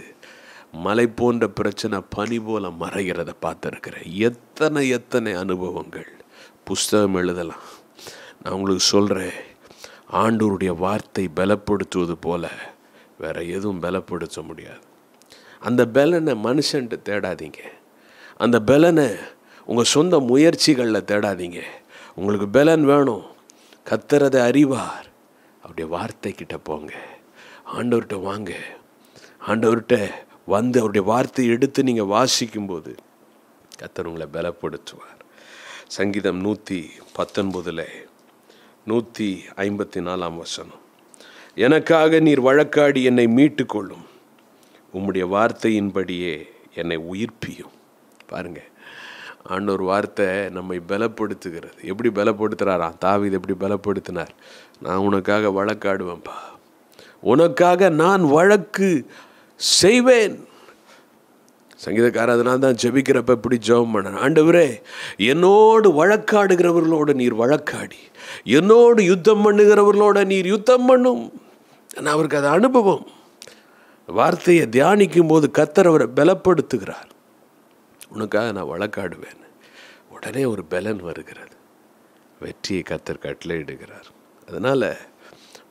Speaker 1: மலை போன்ற பிரச்சனை பனி போல மறைகிறத பார்த்துருக்கிறேன் எத்தனை எத்தனை அனுபவங்கள் புஸ்தகம் எழுதலாம் நான் உங்களுக்கு சொல்கிறேன் ஆண்டோருடைய வார்த்தை பலப்படுத்துவது போல் வேறு எதுவும் பலப்படுத்த முடியாது அந்த பலனை மனுஷன்ட்டு தேடாதீங்க அந்த பலனை உங்கள் சொந்த முயற்சிகளில் தேடாதீங்க உங்களுக்கு பலன் வேணும் கத்துறதை அறிவார் அவருடைய வார்த்தைக்கிட்ட போங்க ஆண்டவர்கிட்ட வாங்க ஆண்டவர்கிட்ட வந்து அவருடைய வார்த்தையை எடுத்து நீங்கள் வாசிக்கும்போது கத்தர் உங்களை பலப்படுத்துவார் சங்கீதம் நூற்றி பத்தொன்பதில் நூற்றி ஐம்பத்தி நாலாம் வசனம் எனக்காக நீர் வழக்காடி என்னை மீட்டு கொள்ளும் உம்முடைய வார்த்தையின்படியே என்னை உயிர்ப்பியும் பாருங்கள் ஆண்டோர் வார்த்தை நம்மை பலப்படுத்துகிறது எப்படி பலப்படுத்துகிறாரா தாவித எப்படி பலப்படுத்தினார் நான் உனக்காக வழக்காடுவேன்ப்பா உனக்காக நான் வழக்கு செய்வேன் சங்கீதக்கார அதனால தான் ஜபிக்கிறப்ப இப்படி ஜபம் பண்ண ஆண்டவரே என்னோடு வழக்காடுகிறவர்களோடு நீர் வழக்காடி என்னோடு யுத்தம் பண்ணுகிறவர்களோட நீர் யுத்தம் பண்ணும் நான் அவருக்கு அது அனுபவம் வார்த்தையை தியானிக்கும் போது கத்தர் அவரை பலப்படுத்துகிறார் உனக்காக நான் வழக்காடுவேன் உடனே ஒரு பலன் வருகிறது வெற்றியை கத்தர் கட்டளை இடுகிறார் அதனால்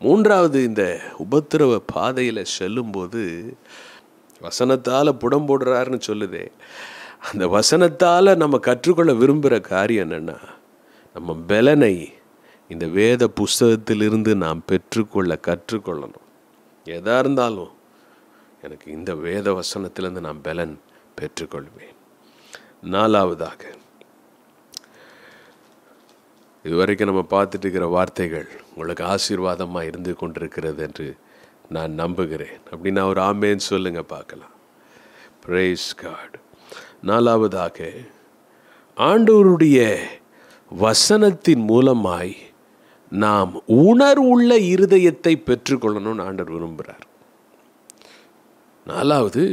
Speaker 1: மூன்றாவது இந்த உபத்திரவ பாதையில் செல்லும்போது வசனத்தால் புடம் போடுறாருன்னு சொல்லுதே அந்த வசனத்தால் நம்ம கற்றுக்கொள்ள விரும்புகிற காரியம் என்னென்னா நம்ம பலனை இந்த வேத புஸ்தகத்திலிருந்து நாம் பெற்றுக்கொள்ள கற்றுக்கொள்ளணும் எதாக இருந்தாலும் எனக்கு இந்த வேத வசனத்திலேருந்து நான் பலன் பெற்றுக்கொள்வேன் நாலாவதாக இதுவரைக்கும் நம்ம பார்த்துட்டு இருக்கிற வார்த்தைகள் உங்களுக்கு ஆசீர்வாதமாக இருந்து கொண்டிருக்கிறது என்று நான் நம்புகிறேன் அப்படின்னு ஒரு ஆமேன்னு சொல்லுங்க பார்க்கலாம் பிரேஸ் காட் நாலாவதாக ஆண்டவருடைய வசனத்தின் மூலமாய் நாம் உணர்வுள்ள இருதயத்தை பெற்றுக்கொள்ளணும்னு ஆண்டவர் விரும்புகிறார் நாலாவது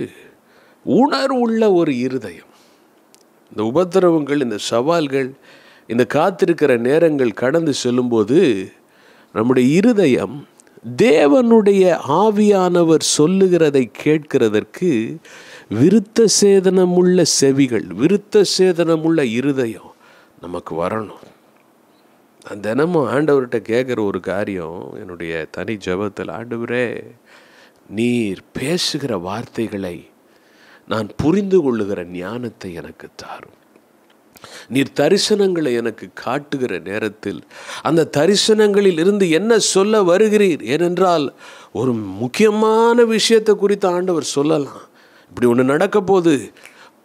Speaker 1: உணர்வுள்ள ஒரு இருதயம் இந்த உபதிரவங்கள் இந்த சவால்கள் இந்த காத்திருக்கிற நேரங்கள் கடந்து செல்லும்போது நம்முடைய இருதயம் தேவனுடைய ஆவியானவர் சொல்லுகிறதை கேட்கிறதற்கு விருத்த சேதனமுள்ள செவிகள் விருத்த சேதனமுள்ள இருதயம் நமக்கு வரணும் நான் தினமும் ஆண்டவர்கிட்ட கேட்குற ஒரு காரியம் என்னுடைய தனி ஜபத்தில் ஆண்டவரே நீர் பேசுகிற வார்த்தைகளை நான் புரிந்து கொள்ளுகிற ஞானத்தை எனக்கு தாரும் நீர் தரிசனங்களை எனக்கு காட்டுகிற நேரத்தில் அந்த தரிசனங்களில் இருந்து என்ன சொல்ல வருகிறீர் ஏனென்றால் ஒரு முக்கியமான விஷயத்தை குறித்து ஆண்டவர் சொல்லலாம் இப்படி ஒன்று நடக்க போது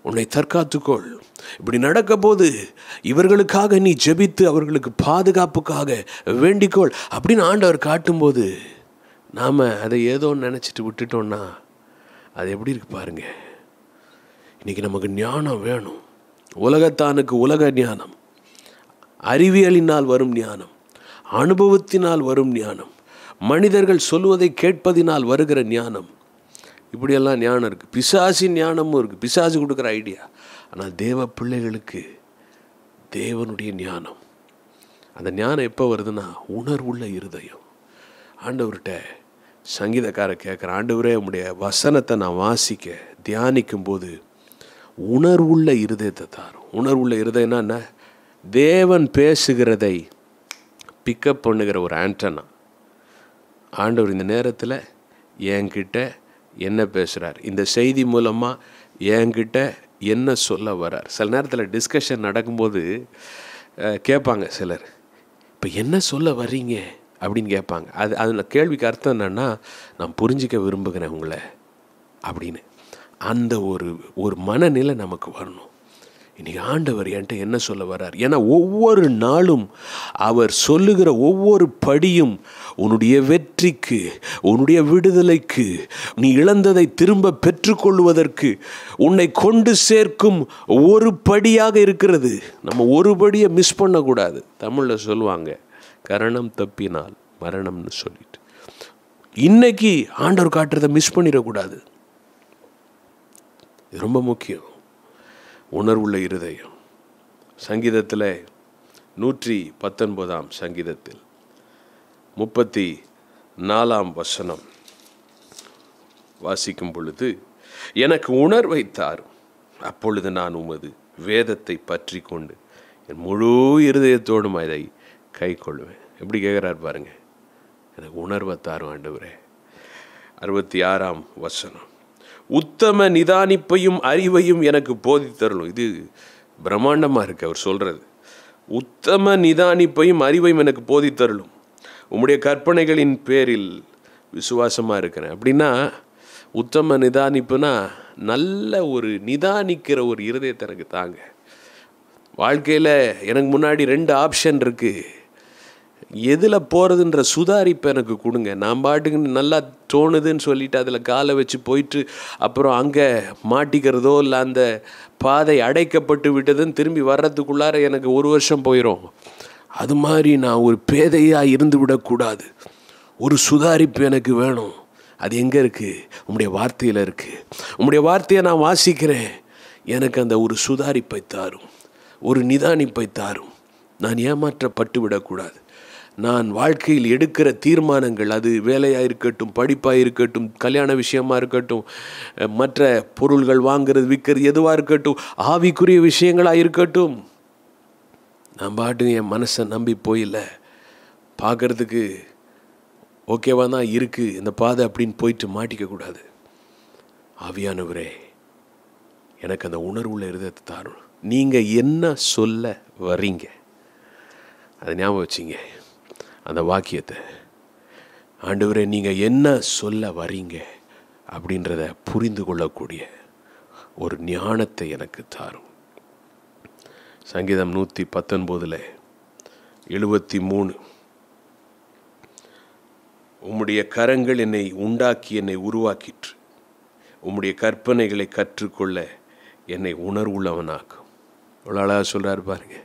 Speaker 1: உன்னை தற்காத்துக்கொள் இப்படி நடக்க போது இவர்களுக்காக நீ ஜெபித்து அவர்களுக்கு பாதுகாப்புக்காக வேண்டிக்கொள் அப்படின்னு ஆண்டவர் காட்டும்போது நாம் அதை ஏதோ நினச்சிட்டு விட்டுட்டோன்னா அது எப்படி இருக்கு பாருங்க இன்றைக்கி நமக்கு ஞானம் வேணும் உலகத்தானுக்கு உலக ஞானம் அறிவியலினால் வரும் ஞானம் அனுபவத்தினால் வரும் ஞானம் மனிதர்கள் சொல்வதை கேட்பதினால் வருகிற ஞானம் இப்படியெல்லாம் ஞானம் இருக்குது பிசாசி ஞானமும் இருக்குது பிசாசு கொடுக்குற ஐடியா ஆனால் தேவ பிள்ளைகளுக்கு தேவனுடைய ஞானம் அந்த ஞானம் எப்போ வருதுன்னா உணர்வுள்ள இருதயம் ஆண்டவர்கிட்ட சங்கீதக்கார கேட்குற ஆண்டவரே உங்களுடைய வசனத்தை நான் வாசிக்க தியானிக்கும் போது உணர்வுள்ள இருதயத்தை தாரும் உணர்வுள்ள இருதயம்னா என்ன தேவன் பேசுகிறதை பிக்கப் பண்ணுகிற ஒரு ஆண்டனா ஆண்டவர் இந்த நேரத்தில் என்கிட்ட என்ன பேசுகிறார் இந்த செய்தி மூலமாக என்கிட்ட என்ன சொல்ல வரார் சில நேரத்தில் டிஸ்கஷன் நடக்கும்போது கேட்பாங்க சிலர் இப்போ என்ன சொல்ல வர்றீங்க அப்படின்னு கேட்பாங்க அது அதில் கேள்விக்கு அர்த்தம் என்னென்னா நான் புரிஞ்சிக்க விரும்புகிறேன் உங்களை அப்படின்னு அந்த ஒரு ஒரு மனநிலை நமக்கு வரணும் இன்றைக்கி ஆண்டவர் என்கிட்ட என்ன சொல்ல வர்றார் ஏன்னா ஒவ்வொரு நாளும் அவர் சொல்லுகிற ஒவ்வொரு படியும் உன்னுடைய வெற்றிக்கு உன்னுடைய விடுதலைக்கு நீ இழந்ததை திரும்ப பெற்றுக்கொள்வதற்கு உன்னை கொண்டு சேர்க்கும் ஒரு படியாக இருக்கிறது நம்ம ஒரு படியை மிஸ் பண்ணக்கூடாது தமிழில் சொல்லுவாங்க கரணம் தப்பினால் மரணம்னு சொல்லிட்டு இன்றைக்கி ஆண்டவர் காட்டுறதை மிஸ் பண்ணிடக்கூடாது ரொம்ப முக்கியம் உணர்வுள்ள இருதயம் சங்கீதத்தில் நூற்றி பத்தொன்பதாம் சங்கீதத்தில் முப்பத்தி நாலாம் வசனம் வாசிக்கும் பொழுது எனக்கு உணர்வை தாரும் அப்பொழுது நான் உமது வேதத்தை பற்றி கொண்டு என் முழு இருதயத்தோடும் அதை கை கொள்வேன் எப்படி கேட்குறாரு பாருங்கள் எனக்கு உணர்வை தாரும் ஆண்டவரே அறுபத்தி ஆறாம் வசனம் உத்தம நிதானிப்பையும் அறிவையும் எனக்கு போதித்தரணும் இது பிரம்மாண்டமாக இருக்குது அவர் சொல்கிறது உத்தம நிதானிப்பையும் அறிவையும் எனக்கு போதித்தரலும் உம்முடைய கற்பனைகளின் பேரில் விசுவாசமாக இருக்கிறேன் அப்படின்னா உத்தம நிதானிப்புனா நல்ல ஒரு நிதானிக்கிற ஒரு இருதயத்தை எனக்கு தாங்க வாழ்க்கையில் எனக்கு முன்னாடி ரெண்டு ஆப்ஷன் இருக்குது எதில் போகிறதுன்ற சுதாரிப்பு எனக்கு கொடுங்க நான் பாட்டுக்கு நல்லா தோணுதுன்னு சொல்லிவிட்டு அதில் காலை வச்சு போயிட்டு அப்புறம் அங்கே மாட்டிக்கிறதோ இல்லை அந்த பாதை அடைக்கப்பட்டு விட்டதுன்னு திரும்பி வர்றதுக்குள்ளார எனக்கு ஒரு வருஷம் போயிடும் அது மாதிரி நான் ஒரு பேதையாக இருந்து விடக்கூடாது ஒரு சுதாரிப்பு எனக்கு வேணும் அது எங்கே இருக்குது உங்களுடைய வார்த்தையில் இருக்குது உங்களுடைய வார்த்தையை நான் வாசிக்கிறேன் எனக்கு அந்த ஒரு சுதாரிப்பை தாரும் ஒரு நிதானிப்பை தாரும் நான் ஏமாற்றப்பட்டு விடக்கூடாது நான் வாழ்க்கையில் எடுக்கிற தீர்மானங்கள் அது வேலையாக இருக்கட்டும் படிப்பாக இருக்கட்டும் கல்யாண விஷயமாக இருக்கட்டும் மற்ற பொருள்கள் வாங்கிறது விற்கிறது எதுவாக இருக்கட்டும் ஆவிக்குரிய விஷயங்களாக இருக்கட்டும் நான் பாட்டு என் மனசை நம்பி போயில்ல பார்க்குறதுக்கு ஓகேவா தான் இருக்குது இந்த பாதை அப்படின்னு போயிட்டு மாட்டிக்கக்கூடாது ஆவியானவரே எனக்கு அந்த உணர்வுள்ள இருதத்தை தாரும் நீங்கள் என்ன சொல்ல வரீங்க அதை ஞாபகம் வச்சிங்க அந்த வாக்கியத்தை ஆண்டவரே நீங்கள் என்ன சொல்ல வரீங்க அப்படின்றத புரிந்து கொள்ளக்கூடிய ஒரு ஞானத்தை எனக்கு தாரும் சங்கீதம் நூற்றி பத்தொன்பதில் எழுபத்தி மூணு உம்முடைய கரங்கள் என்னை உண்டாக்கி என்னை உருவாக்கிற்று உம்முடைய கற்பனைகளை கற்றுக்கொள்ள என்னை உணர்வுள்ளவனாக்கும் இவ்வளோ அழகாக சொல்கிறார் பாருங்க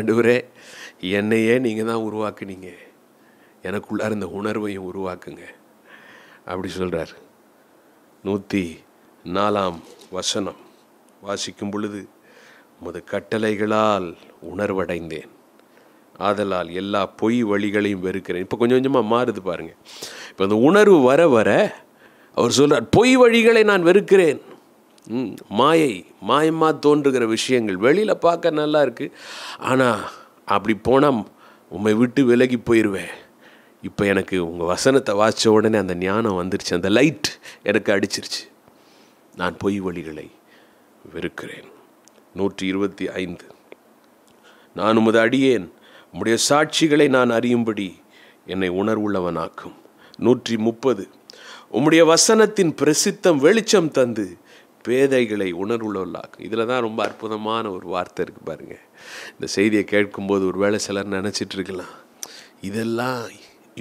Speaker 1: அடுவரே என்னையே நீங்கள் தான் உருவாக்குனீங்க எனக்குள்ளார் இந்த உணர்வையும் உருவாக்குங்க அப்படி சொல்கிறார் நூற்றி நாலாம் வசனம் வாசிக்கும் பொழுது உமது கட்டளைகளால் உணர்வடைந்தேன் ஆதலால் எல்லா பொய் வழிகளையும் வெறுக்கிறேன் இப்போ கொஞ்சம் கொஞ்சமாக மாறுது பாருங்கள் இப்போ அந்த உணர்வு வர வர அவர் சொல்கிறார் பொய் வழிகளை நான் வெறுக்கிறேன் மாயை மாயமாக தோன்றுகிற விஷயங்கள் வெளியில் பார்க்க நல்லா இருக்குது ஆனால் அப்படி போனால் உண்மை விட்டு விலகி போயிடுவேன் இப்போ எனக்கு உங்கள் வசனத்தை வாய்ச்ச உடனே அந்த ஞானம் வந்துருச்சு அந்த லைட் எனக்கு அடிச்சிருச்சு நான் பொய் வழிகளை வெறுக்கிறேன் நூற்றி இருபத்தி ஐந்து நான் உமது அடியேன் உம்முடைய சாட்சிகளை நான் அறியும்படி என்னை உணர்வுள்ளவனாக்கும் நூற்றி முப்பது உம்முடைய வசனத்தின் பிரசித்தம் வெளிச்சம் தந்து பேதைகளை உணர்வுள்ளவர்களாக்கும் இதில் தான் ரொம்ப அற்புதமான ஒரு வார்த்தை இருக்குது பாருங்கள் இந்த செய்தியை கேட்கும்போது ஒரு வேளை சிலர் நினச்சிட்டு இருக்கலாம் இதெல்லாம்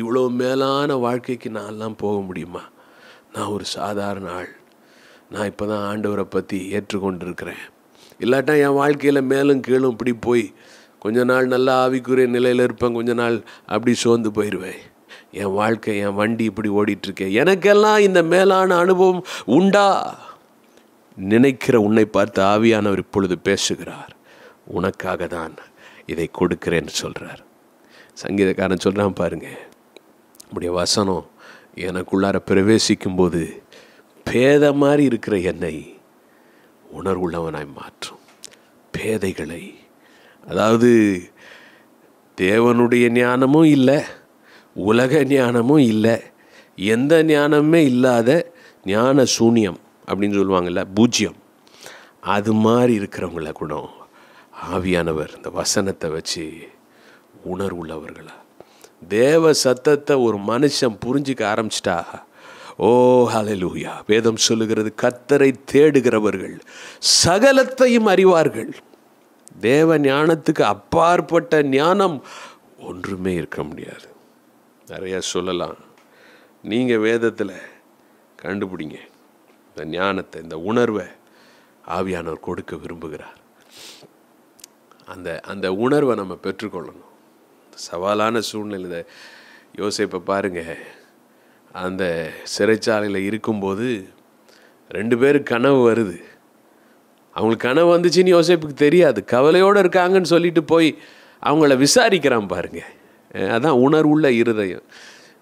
Speaker 1: இவ்வளோ மேலான வாழ்க்கைக்கு நான்லாம் போக முடியுமா நான் ஒரு சாதாரண ஆள் நான் இப்போ தான் ஆண்டவரை பற்றி ஏற்றுக்கொண்டிருக்கிறேன் இல்லாட்டா என் வாழ்க்கையில் மேலும் கீழும் இப்படி போய் கொஞ்ச நாள் நல்லா ஆவிக்குரிய நிலையில் இருப்பேன் கொஞ்ச நாள் அப்படி சோர்ந்து போயிடுவேன் என் வாழ்க்கை என் வண்டி இப்படி ஓடிட்டுருக்கேன் எனக்கெல்லாம் இந்த மேலான அனுபவம் உண்டா நினைக்கிற உன்னை பார்த்து ஆவியானவர் இப்பொழுது பேசுகிறார் உனக்காக தான் இதை கொடுக்கிறேன்னு சொல்கிறார் சங்கீதக்காரன் சொல்கிறான் பாருங்கள் நம்முடைய வசனம் எனக்குள்ளார பிரவேசிக்கும்போது பேத மாதிரி இருக்கிற என்னை உணர்வுள்ளவனாய் மாற்றும் பேதைகளை அதாவது தேவனுடைய ஞானமும் இல்லை உலக ஞானமும் இல்லை எந்த ஞானமே இல்லாத ஞான சூன்யம் அப்படின்னு சொல்லுவாங்கள்ல பூஜ்யம் அது மாதிரி இருக்கிறவங்கள கூட ஆவியானவர் இந்த வசனத்தை வச்சு உணர்வுள்ளவர்களாக தேவ சத்தத்தை ஒரு மனுஷன் புரிஞ்சிக்க ஆரம்பிச்சிட்டா ஓ ஹலலூயா வேதம் சொல்லுகிறது கத்தரை தேடுகிறவர்கள் சகலத்தையும் அறிவார்கள் தேவ ஞானத்துக்கு அப்பாற்பட்ட ஞானம் ஒன்றுமே இருக்க முடியாது நிறையா சொல்லலாம் நீங்கள் வேதத்தில் கண்டுபிடிங்க இந்த ஞானத்தை இந்த உணர்வை ஆவியானவர் கொடுக்க விரும்புகிறார் அந்த அந்த உணர்வை நம்ம பெற்றுக்கொள்ளணும் சவாலான சூழ்நிலை யோசிப்பை பாருங்கள் அந்த சிறைச்சாலையில் இருக்கும்போது ரெண்டு பேர் கனவு வருது அவங்களுக்கு கனவு வந்துச்சுன்னு யோசிப்புக்கு தெரியாது கவலையோடு இருக்காங்கன்னு சொல்லிட்டு போய் அவங்கள விசாரிக்கிறான் பாருங்க அதான் உணர்வுள்ள இருதயம்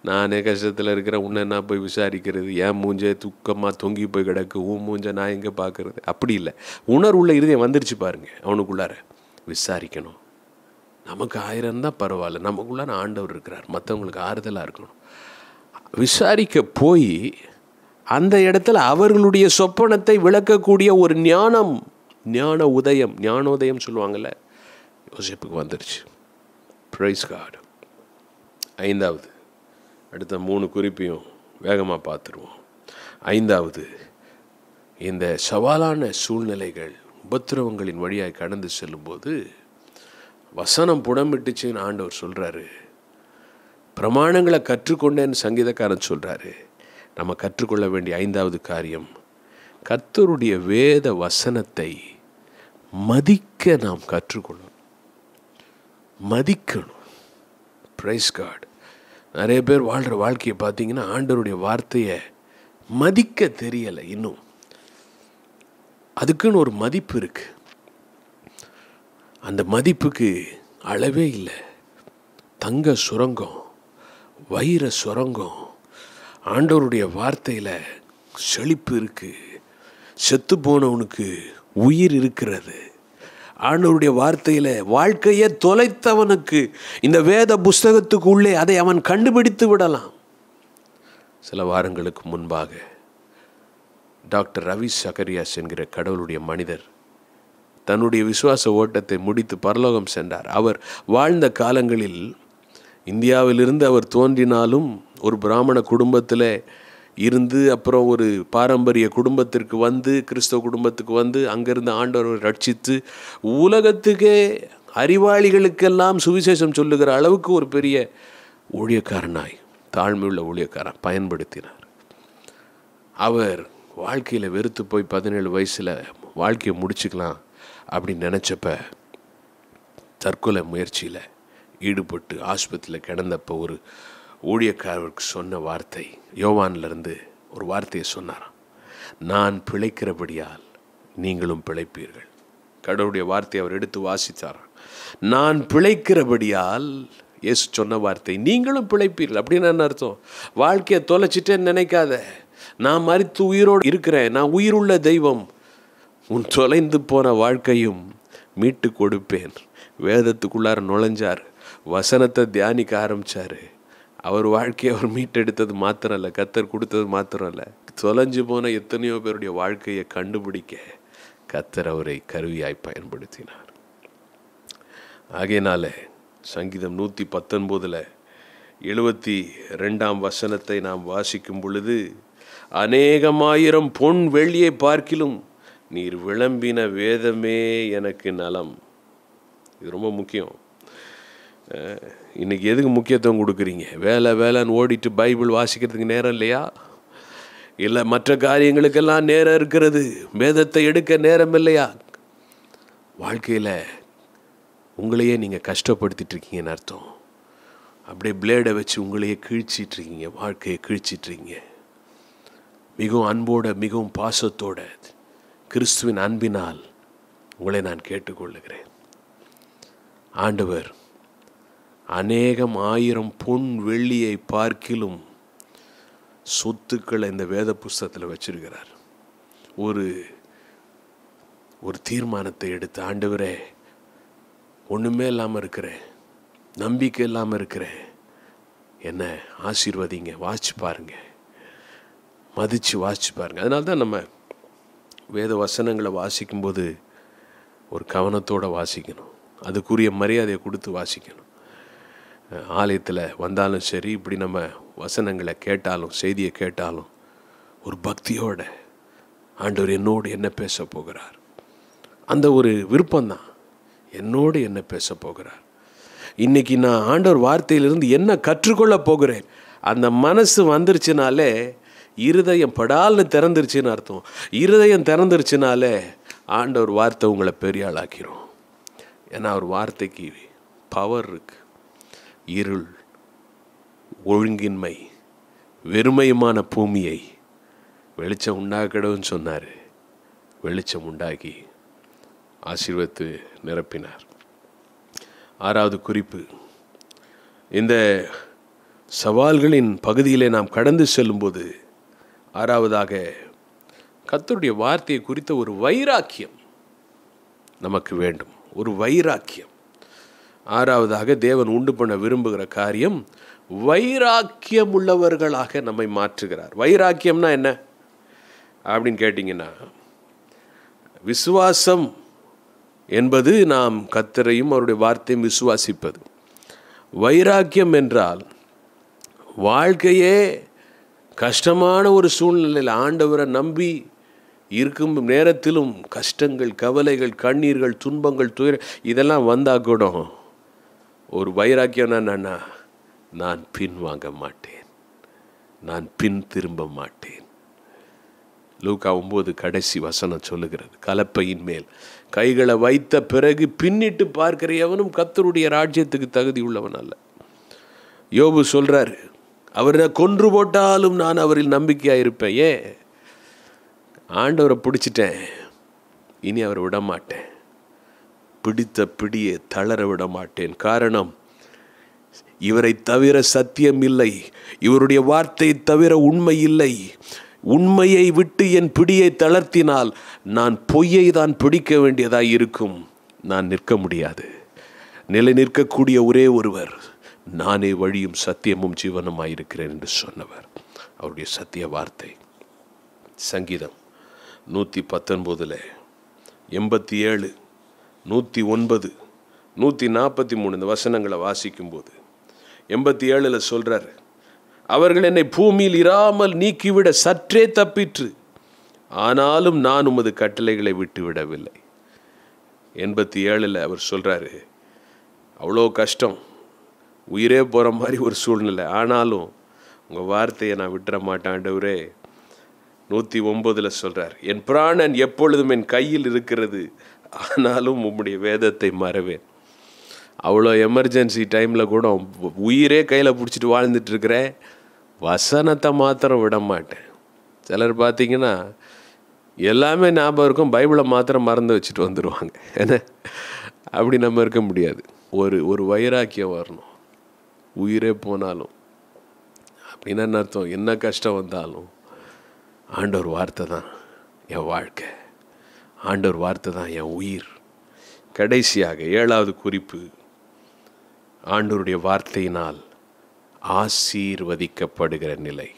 Speaker 1: நான் கஷ்டத்தில் இருக்கிற உன்னை என்ன போய் விசாரிக்கிறது ஏன் மூஞ்சே துக்கமாக தொங்கி போய் கிடக்கு உன் மூஞ்ச நான் எங்கே பார்க்குறது அப்படி இல்லை உணர்வுள்ள இருதயம் வந்துருச்சு பாருங்கள் அவனுக்குள்ளார விசாரிக்கணும் நமக்கு ஆயிரம் தான் பரவாயில்ல நமக்குள்ளான ஆண்டவர் இருக்கிறார் மற்றவங்களுக்கு ஆறுதலாக இருக்கணும் விசாரிக்க போய் அந்த இடத்துல அவர்களுடைய சொப்பனத்தை விளக்கக்கூடிய ஒரு ஞானம் ஞான உதயம் ஞானோதயம் சொல்லுவாங்கள்ல யோசிப்புக்கு வந்துருச்சு ப்ரைஸ் கார்டு ஐந்தாவது அடுத்த மூணு குறிப்பையும் வேகமாக பார்த்துருவோம் ஐந்தாவது இந்த சவாலான சூழ்நிலைகள் உபத்திரவங்களின் வழியாக கடந்து செல்லும்போது வசனம் புடமிட்டுச்சுன்னு ஆண்டவர் சொல்கிறாரு பிரமாணங்களை கற்றுக்கொண்டேன்னு சங்கீதக்காரன் சொல்கிறாரு நம்ம கற்றுக்கொள்ள வேண்டிய ஐந்தாவது காரியம் கத்தருடைய வேத வசனத்தை மதிக்க நாம் கற்றுக்கொள்ளணும் மதிக்கணும் ப்ரைஸ் கார்டு நிறைய பேர் வாழ்கிற வாழ்க்கையை பார்த்தீங்கன்னா ஆண்டருடைய வார்த்தையை மதிக்க தெரியலை இன்னும் அதுக்குன்னு ஒரு மதிப்பு இருக்குது அந்த மதிப்புக்கு அளவே இல்லை தங்க சுரங்கம் வைர சுரங்கம் ஆண்டவருடைய வார்த்தையில் செழிப்பு இருக்குது செத்து போனவனுக்கு உயிர் இருக்கிறது ஆண்டவருடைய வார்த்தையில் வாழ்க்கையை தொலைத்தவனுக்கு இந்த வேத புஸ்தகத்துக்கு உள்ளே அதை அவன் கண்டுபிடித்து விடலாம் சில வாரங்களுக்கு முன்பாக டாக்டர் ரவி சகரியாஸ் என்கிற கடவுளுடைய மனிதர் தன்னுடைய விசுவாச ஓட்டத்தை முடித்து பரலோகம் சென்றார் அவர் வாழ்ந்த காலங்களில் இந்தியாவிலிருந்து அவர் தோன்றினாலும் ஒரு பிராமண குடும்பத்தில் இருந்து அப்புறம் ஒரு பாரம்பரிய குடும்பத்திற்கு வந்து கிறிஸ்தவ குடும்பத்துக்கு வந்து அங்கேருந்து ஆண்டவர் ரட்சித்து உலகத்துக்கே அறிவாளிகளுக்கெல்லாம் சுவிசேஷம் சொல்லுகிற அளவுக்கு ஒரு பெரிய ஊழியக்காரனாய் தாழ்மையுள்ள ஊழியக்காரன் பயன்படுத்தினார் அவர் வாழ்க்கையில் வெறுத்து போய் பதினேழு வயசில் வாழ்க்கையை முடிச்சுக்கலாம் அப்படின்னு நினச்சப்ப தற்கொலை முயற்சியில் ஈடுபட்டு ஆஸ்பத்திரியில் கிடந்தப்போ ஒரு ஊழியக்காரருக்கு சொன்ன வார்த்தை யோவான்லேருந்து ஒரு வார்த்தையை சொன்னாராம் நான் பிழைக்கிறபடியால் நீங்களும் பிழைப்பீர்கள் கடவுளுடைய வார்த்தையை அவர் எடுத்து வாசித்தாராம் நான் பிழைக்கிறபடியால் இயேசு சொன்ன வார்த்தை நீங்களும் பிழைப்பீர்கள் அப்படின்னு என்ன அர்த்தம் வாழ்க்கையை தொலைச்சிட்டேன்னு நினைக்காத நான் மறித்து உயிரோடு இருக்கிறேன் நான் உயிருள்ள தெய்வம் உன் தொலைந்து போன வாழ்க்கையும் மீட்டு கொடுப்பேன் வேதத்துக்குள்ளார நுழைஞ்சார் வசனத்தை தியானிக்க ஆரம்பித்தார் அவர் வாழ்க்கையை அவர் மீட்டெடுத்தது மாத்திரம் இல்லை கத்தர் கொடுத்தது மாத்திரம் இல்லை தொலைஞ்சு போன எத்தனையோ பேருடைய வாழ்க்கையை கண்டுபிடிக்க கத்தர் அவரை கருவியாய் பயன்படுத்தினார் ஆகையினால சங்கீதம் நூற்றி பத்தொன்பதில் எழுபத்தி ரெண்டாம் வசனத்தை நாம் வாசிக்கும் பொழுது அநேகமாயிரம் பொன் வெளியை பார்க்கிலும் நீர் விளம்பின வேதமே எனக்கு நலம் இது ரொம்ப முக்கியம் இன்றைக்கி எதுக்கு முக்கியத்துவம் கொடுக்குறீங்க வேலை வேலைன்னு ஓடிட்டு பைபிள் வாசிக்கிறதுக்கு நேரம் இல்லையா இல்லை மற்ற காரியங்களுக்கெல்லாம் நேரம் இருக்கிறது வேதத்தை எடுக்க நேரம் இல்லையா வாழ்க்கையில் உங்களையே நீங்கள் கஷ்டப்படுத்திட்டு இருக்கீங்கன்னு அர்த்தம் அப்படியே பிளேடை வச்சு உங்களையே கிழிச்சிட்ருக்கீங்க வாழ்க்கையை கிழிச்சிட்ருக்கீங்க மிகவும் அன்போட மிகவும் பாசத்தோட கிறிஸ்துவின் அன்பினால் உங்களை நான் கேட்டுக்கொள்ளுகிறேன் ஆண்டவர் அநேகம் ஆயிரம் பொன் வெள்ளியை பார்க்கிலும் சொத்துக்களை இந்த வேத புஸ்தத்தில் வச்சிருக்கிறார் ஒரு ஒரு தீர்மானத்தை எடுத்து ஆண்டவரே ஒன்றுமே இல்லாமல் இருக்கிறேன் நம்பிக்கை இல்லாமல் இருக்கிறேன் என்ன ஆசீர்வதிங்க வாட்சி பாருங்க மதித்து வாட்சி பாருங்க அதனால தான் நம்ம வேத வசனங்களை வாசிக்கும்போது ஒரு கவனத்தோடு வாசிக்கணும் அதுக்குரிய மரியாதையை கொடுத்து வாசிக்கணும் ஆலயத்தில் வந்தாலும் சரி இப்படி நம்ம வசனங்களை கேட்டாலும் செய்தியை கேட்டாலும் ஒரு பக்தியோட ஆண்டவர் என்னோடு என்ன பேச போகிறார் அந்த ஒரு விருப்பம்தான் என்னோடு என்ன பேச போகிறார் இன்றைக்கி நான் ஆண்டவர் வார்த்தையிலிருந்து என்ன கற்றுக்கொள்ள போகிறேன் அந்த மனசு வந்துருச்சுனாலே இருதயம் படால்னு திறந்துருச்சுன்னு அர்த்தம் இருதயம் திறந்துருச்சுனாலே ஆண்டவர் வார்த்தை உங்களை பெரிய ஆளாக்கிரும் ஏன்னா அவர் வார்த்தைக்கு பவர் இருக்கு இருள் ஒழுங்கின்மை வெறுமையுமான பூமியை வெளிச்சம் உண்டாக்கிடவும் சொன்னார் வெளிச்சம் உண்டாக்கி ஆசீர்வத்து நிரப்பினார் ஆறாவது குறிப்பு இந்த சவால்களின் பகுதியிலே நாம் கடந்து செல்லும்போது ஆறாவதாக கத்தருடைய வார்த்தையை குறித்த ஒரு வைராக்கியம் நமக்கு வேண்டும் ஒரு வைராக்கியம் ஆறாவதாக தேவன் உண்டு பண்ண விரும்புகிற காரியம் வைராக்கியம் உள்ளவர்களாக நம்மை மாற்றுகிறார் வைராக்கியம்னா என்ன அப்படின்னு கேட்டிங்கன்னா விசுவாசம் என்பது நாம் கத்தரையும் அவருடைய வார்த்தையும் விசுவாசிப்பது வைராக்கியம் என்றால் வாழ்க்கையே கஷ்டமான ஒரு சூழ்நிலையில் ஆண்டவரை நம்பி இருக்கும் நேரத்திலும் கஷ்டங்கள் கவலைகள் கண்ணீர்கள் துன்பங்கள் துயர் இதெல்லாம் வந்தால் கூட ஒரு வைராக்கியம் என்னன்னா நான் பின் வாங்க மாட்டேன் நான் பின் திரும்ப மாட்டேன் லூக்கா ஒம்பது கடைசி வசனம் சொல்லுகிறது கலப்பையின் மேல் கைகளை வைத்த பிறகு பின்னிட்டு பார்க்கிற எவனும் கத்தருடைய ராஜ்யத்துக்கு தகுதி உள்ளவன் அல்ல யோபு சொல்கிறாரு அவரை கொன்று போட்டாலும் நான் அவரில் நம்பிக்கையாக இருப்பேன் ஏன் ஆண்டவரை பிடிச்சிட்டேன் இனி அவரை விடமாட்டேன் பிடித்த பிடியை தளர விட மாட்டேன் காரணம் இவரை தவிர சத்தியம் இல்லை இவருடைய வார்த்தை தவிர உண்மை இல்லை உண்மையை விட்டு என் பிடியை தளர்த்தினால் நான் பொய்யை தான் பிடிக்க வேண்டியதாக இருக்கும் நான் நிற்க முடியாது நிலை நிற்கக்கூடிய ஒரே ஒருவர் நானே வழியும் சத்தியமும் ஜீவனுமாய் இருக்கிறேன் என்று சொன்னவர் அவருடைய சத்திய வார்த்தை சங்கீதம் நூற்றி பத்தொன்பதில் எண்பத்தி ஏழு நூற்றி ஒன்பது நூற்றி நாற்பத்தி மூணு இந்த வசனங்களை வாசிக்கும்போது எண்பத்தி ஏழில் சொல்கிறார் அவர்கள் என்னை பூமியில் இராமல் நீக்கிவிட சற்றே தப்பிற்று ஆனாலும் நான் உமது கட்டளைகளை விட்டுவிடவில்லை எண்பத்தி ஏழில் அவர் சொல்கிறாரு அவ்வளோ கஷ்டம் உயிரே போகிற மாதிரி ஒரு சூழ்நிலை ஆனாலும் உங்கள் வார்த்தையை நான் விட்டுற மாட்டேன் ஆண்டவரே நூற்றி ஒம்பதில் சொல்கிறார் என் பிராணன் எப்பொழுதும் என் கையில் இருக்கிறது ஆனாலும் உம்முடைய வேதத்தை மறவேன் அவ்வளோ எமர்ஜென்சி டைமில் கூட உயிரே கையில் பிடிச்சிட்டு வாழ்ந்துட்டுருக்கிறேன் வசனத்தை மாத்திரம் விட மாட்டேன் சிலர் பார்த்தீங்கன்னா எல்லாமே ஞாபகம் இருக்கும் பைபிளை மாத்திரம் மறந்து வச்சுட்டு வந்துடுவாங்க ஏன்னா அப்படி நம்ம இருக்க முடியாது ஒரு ஒரு வைராக்கியம் வரணும் உயிரே போனாலும் அப்படின்னா என்ன அர்த்தம் என்ன கஷ்டம் வந்தாலும் ஆண்டவர் வார்த்தை தான் என் வாழ்க்கை ஆண்டவர் வார்த்தை தான் என் உயிர் கடைசியாக ஏழாவது குறிப்பு ஆண்டோருடைய வார்த்தையினால் ஆசீர்வதிக்கப்படுகிற நிலை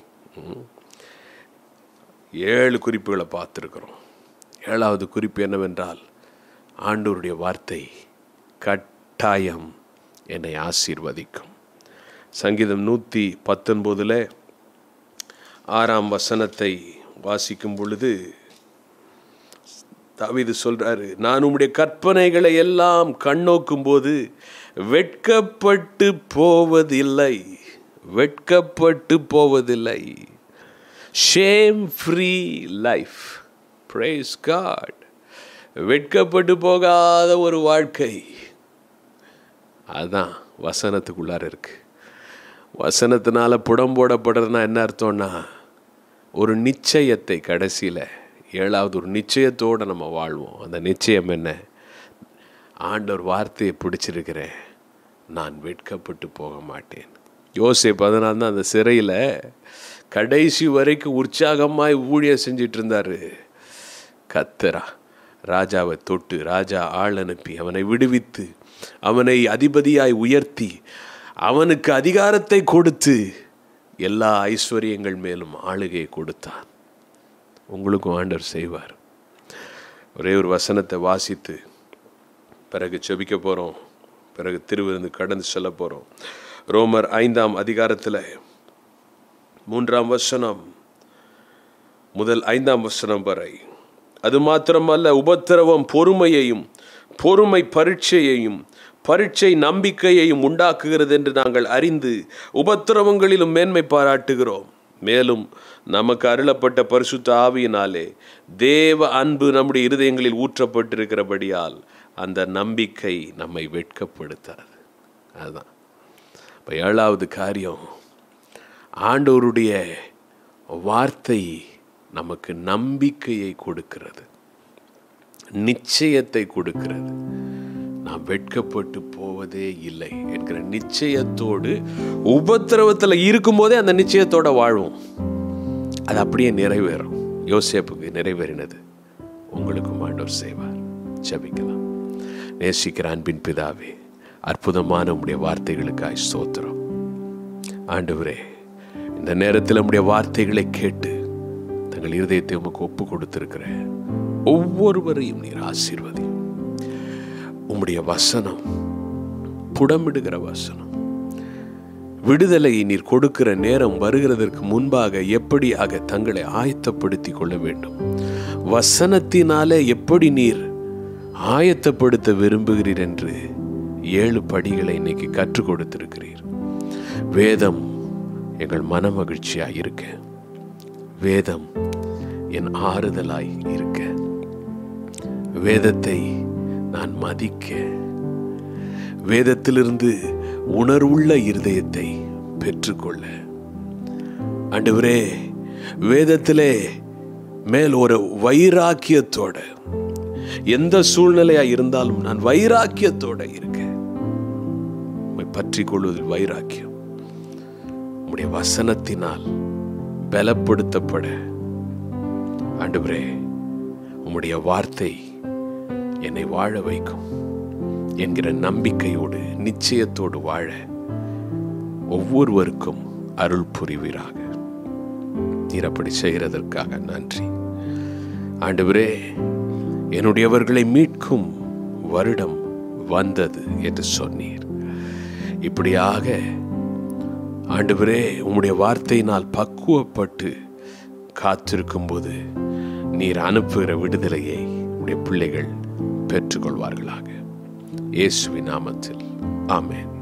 Speaker 1: ஏழு குறிப்புகளை பார்த்துருக்குறோம் ஏழாவது குறிப்பு என்னவென்றால் ஆண்டோருடைய வார்த்தை கட்டாயம் என்னை ஆசீர்வதிக்கும் சங்கீதம் நூற்றி பத்தொன்பதில் ஆறாம் வசனத்தை வாசிக்கும் பொழுது தவிது சொல்கிறாரு நான் உம்முடைய கற்பனைகளை எல்லாம் கண்ணோக்கும் போது வெட்கப்பட்டு போவதில்லை வெட்கப்பட்டு போவதில்லை shame free life praise God வெட்கப்பட்டு போகாத ஒரு வாழ்க்கை அதுதான் வசனத்துக்குள்ளார இருக்குது வசனத்தினால புடம்போடப்படுறதுனா என்ன அர்த்தம்னா ஒரு நிச்சயத்தை கடைசியில் ஏழாவது ஒரு நிச்சயத்தோடு நம்ம வாழ்வோம் அந்த நிச்சயம் என்ன ஆண்டவர் வார்த்தையை பிடிச்சிருக்கிறேன் நான் வெட்கப்பட்டு போக மாட்டேன் யோசிப் அதனால தான் அந்த சிறையில் கடைசி வரைக்கும் உற்சாகமாய் ஊழிய செஞ்சிட்டு இருந்தார் கத்தரா ராஜாவை தொட்டு ராஜா ஆள் அனுப்பி அவனை விடுவித்து அவனை அதிபதியாய் உயர்த்தி அவனுக்கு அதிகாரத்தை கொடுத்து எல்லா ஐஸ்வர்யங்கள் மேலும் ஆளுகையை கொடுத்தான் உங்களுக்கும் ஆண்டவர் செய்வார் ஒரே ஒரு வசனத்தை வாசித்து பிறகு செபிக்க போகிறோம் பிறகு திருவிருந்து கடந்து செல்ல போகிறோம் ரோமர் ஐந்தாம் அதிகாரத்தில் மூன்றாம் வசனம் முதல் ஐந்தாம் வசனம் வரை அது மாத்திரமல்ல உபத்திரவம் பொறுமையையும் பொறுமை பரீட்சையையும் பரீட்சை நம்பிக்கையையும் உண்டாக்குகிறது என்று நாங்கள் அறிந்து உபத்திரவங்களிலும் மேன்மை பாராட்டுகிறோம் மேலும் நமக்கு அருளப்பட்ட பரிசுத்த ஆவியினாலே தேவ அன்பு நம்முடைய இருதயங்களில் ஊற்றப்பட்டிருக்கிறபடியால் அந்த நம்பிக்கை நம்மை வெட்கப்படுத்தாது அதுதான் இப்போ ஏழாவது காரியம் ஆண்டோருடைய வார்த்தை நமக்கு நம்பிக்கையை கொடுக்கிறது நிச்சயத்தை கொடுக்கிறது நான் வெட்கப்பட்டு போவதே இல்லை என்கிற நிச்சயத்தோடு உபத்திரவத்தில் இருக்கும்போதே அந்த நிச்சயத்தோட வாழ்வோம் அது அப்படியே நிறைவேறும் யோசேப்புக்கு நிறைவேறினது உங்களுக்கு மாண்டோர் செய்வார் ஜபிக்கலாம் நேசிக்கிற அன்பின் பிதாவே அற்புதமான உங்களுடைய வார்த்தைகளுக்காய் ஸ்தோத்திரம் ஆண்டவரே இந்த நேரத்தில் நம்முடைய வார்த்தைகளை கேட்டு தங்கள் இருதயத்தை உமக்கு ஒப்பு கொடுத்திருக்கிற ஒவ்வொருவரையும் நீர் ஆசீர்வதியும் உம்முடைய வசனம் புடமிடுகிற வசனம் விடுதலையை நீர் கொடுக்கிற நேரம் வருகிறதற்கு முன்பாக எப்படியாக தங்களை ஆயத்தப்படுத்தி கொள்ள வேண்டும் வசனத்தினாலே எப்படி நீர் ஆயத்தப்படுத்த விரும்புகிறீர் என்று ஏழு படிகளை இன்னைக்கு கற்றுக் கொடுத்திருக்கிறீர் வேதம் எங்கள் மன மகிழ்ச்சியாக இருக்க வேதம் என் ஆறுதலாய் இருக்க வேதத்தை நான் மதிக்க வேதத்திலிருந்து உணர்வுள்ள இருதயத்தை பெற்றுக்கொள்ள அண்டுவரே வேதத்திலே மேல் ஒரு வைராக்கியத்தோட எந்த சூழ்நிலையா இருந்தாலும் நான் வைராக்கியத்தோட இருக்கேன் பற்றி கொள்வதில் வைராக்கியம் உடைய வசனத்தினால் பலப்படுத்தப்பட ஆண்டவரே உம்முடைய வார்த்தை என்னை வாழ வைக்கும் என்கிற நம்பிக்கையோடு நிச்சயத்தோடு வாழ ஒவ்வொருவருக்கும் அருள் புரிவீராக நீர் அப்படி செய்கிறதற்காக நன்றி ஆண்டவரே என்னுடையவர்களை மீட்கும் வருடம் வந்தது என்று சொன்னீர் இப்படியாக ஆண்டவரே உம்முடைய வார்த்தையினால் பக்குவப்பட்டு காத்திருக்கும் போது நீர் அனுப்புகிற விடுதலையை உடைய பிள்ளைகள் பெற்றுக்கொள்வார்களாக இயேசுவின் நாமத்தில் ஆமேன்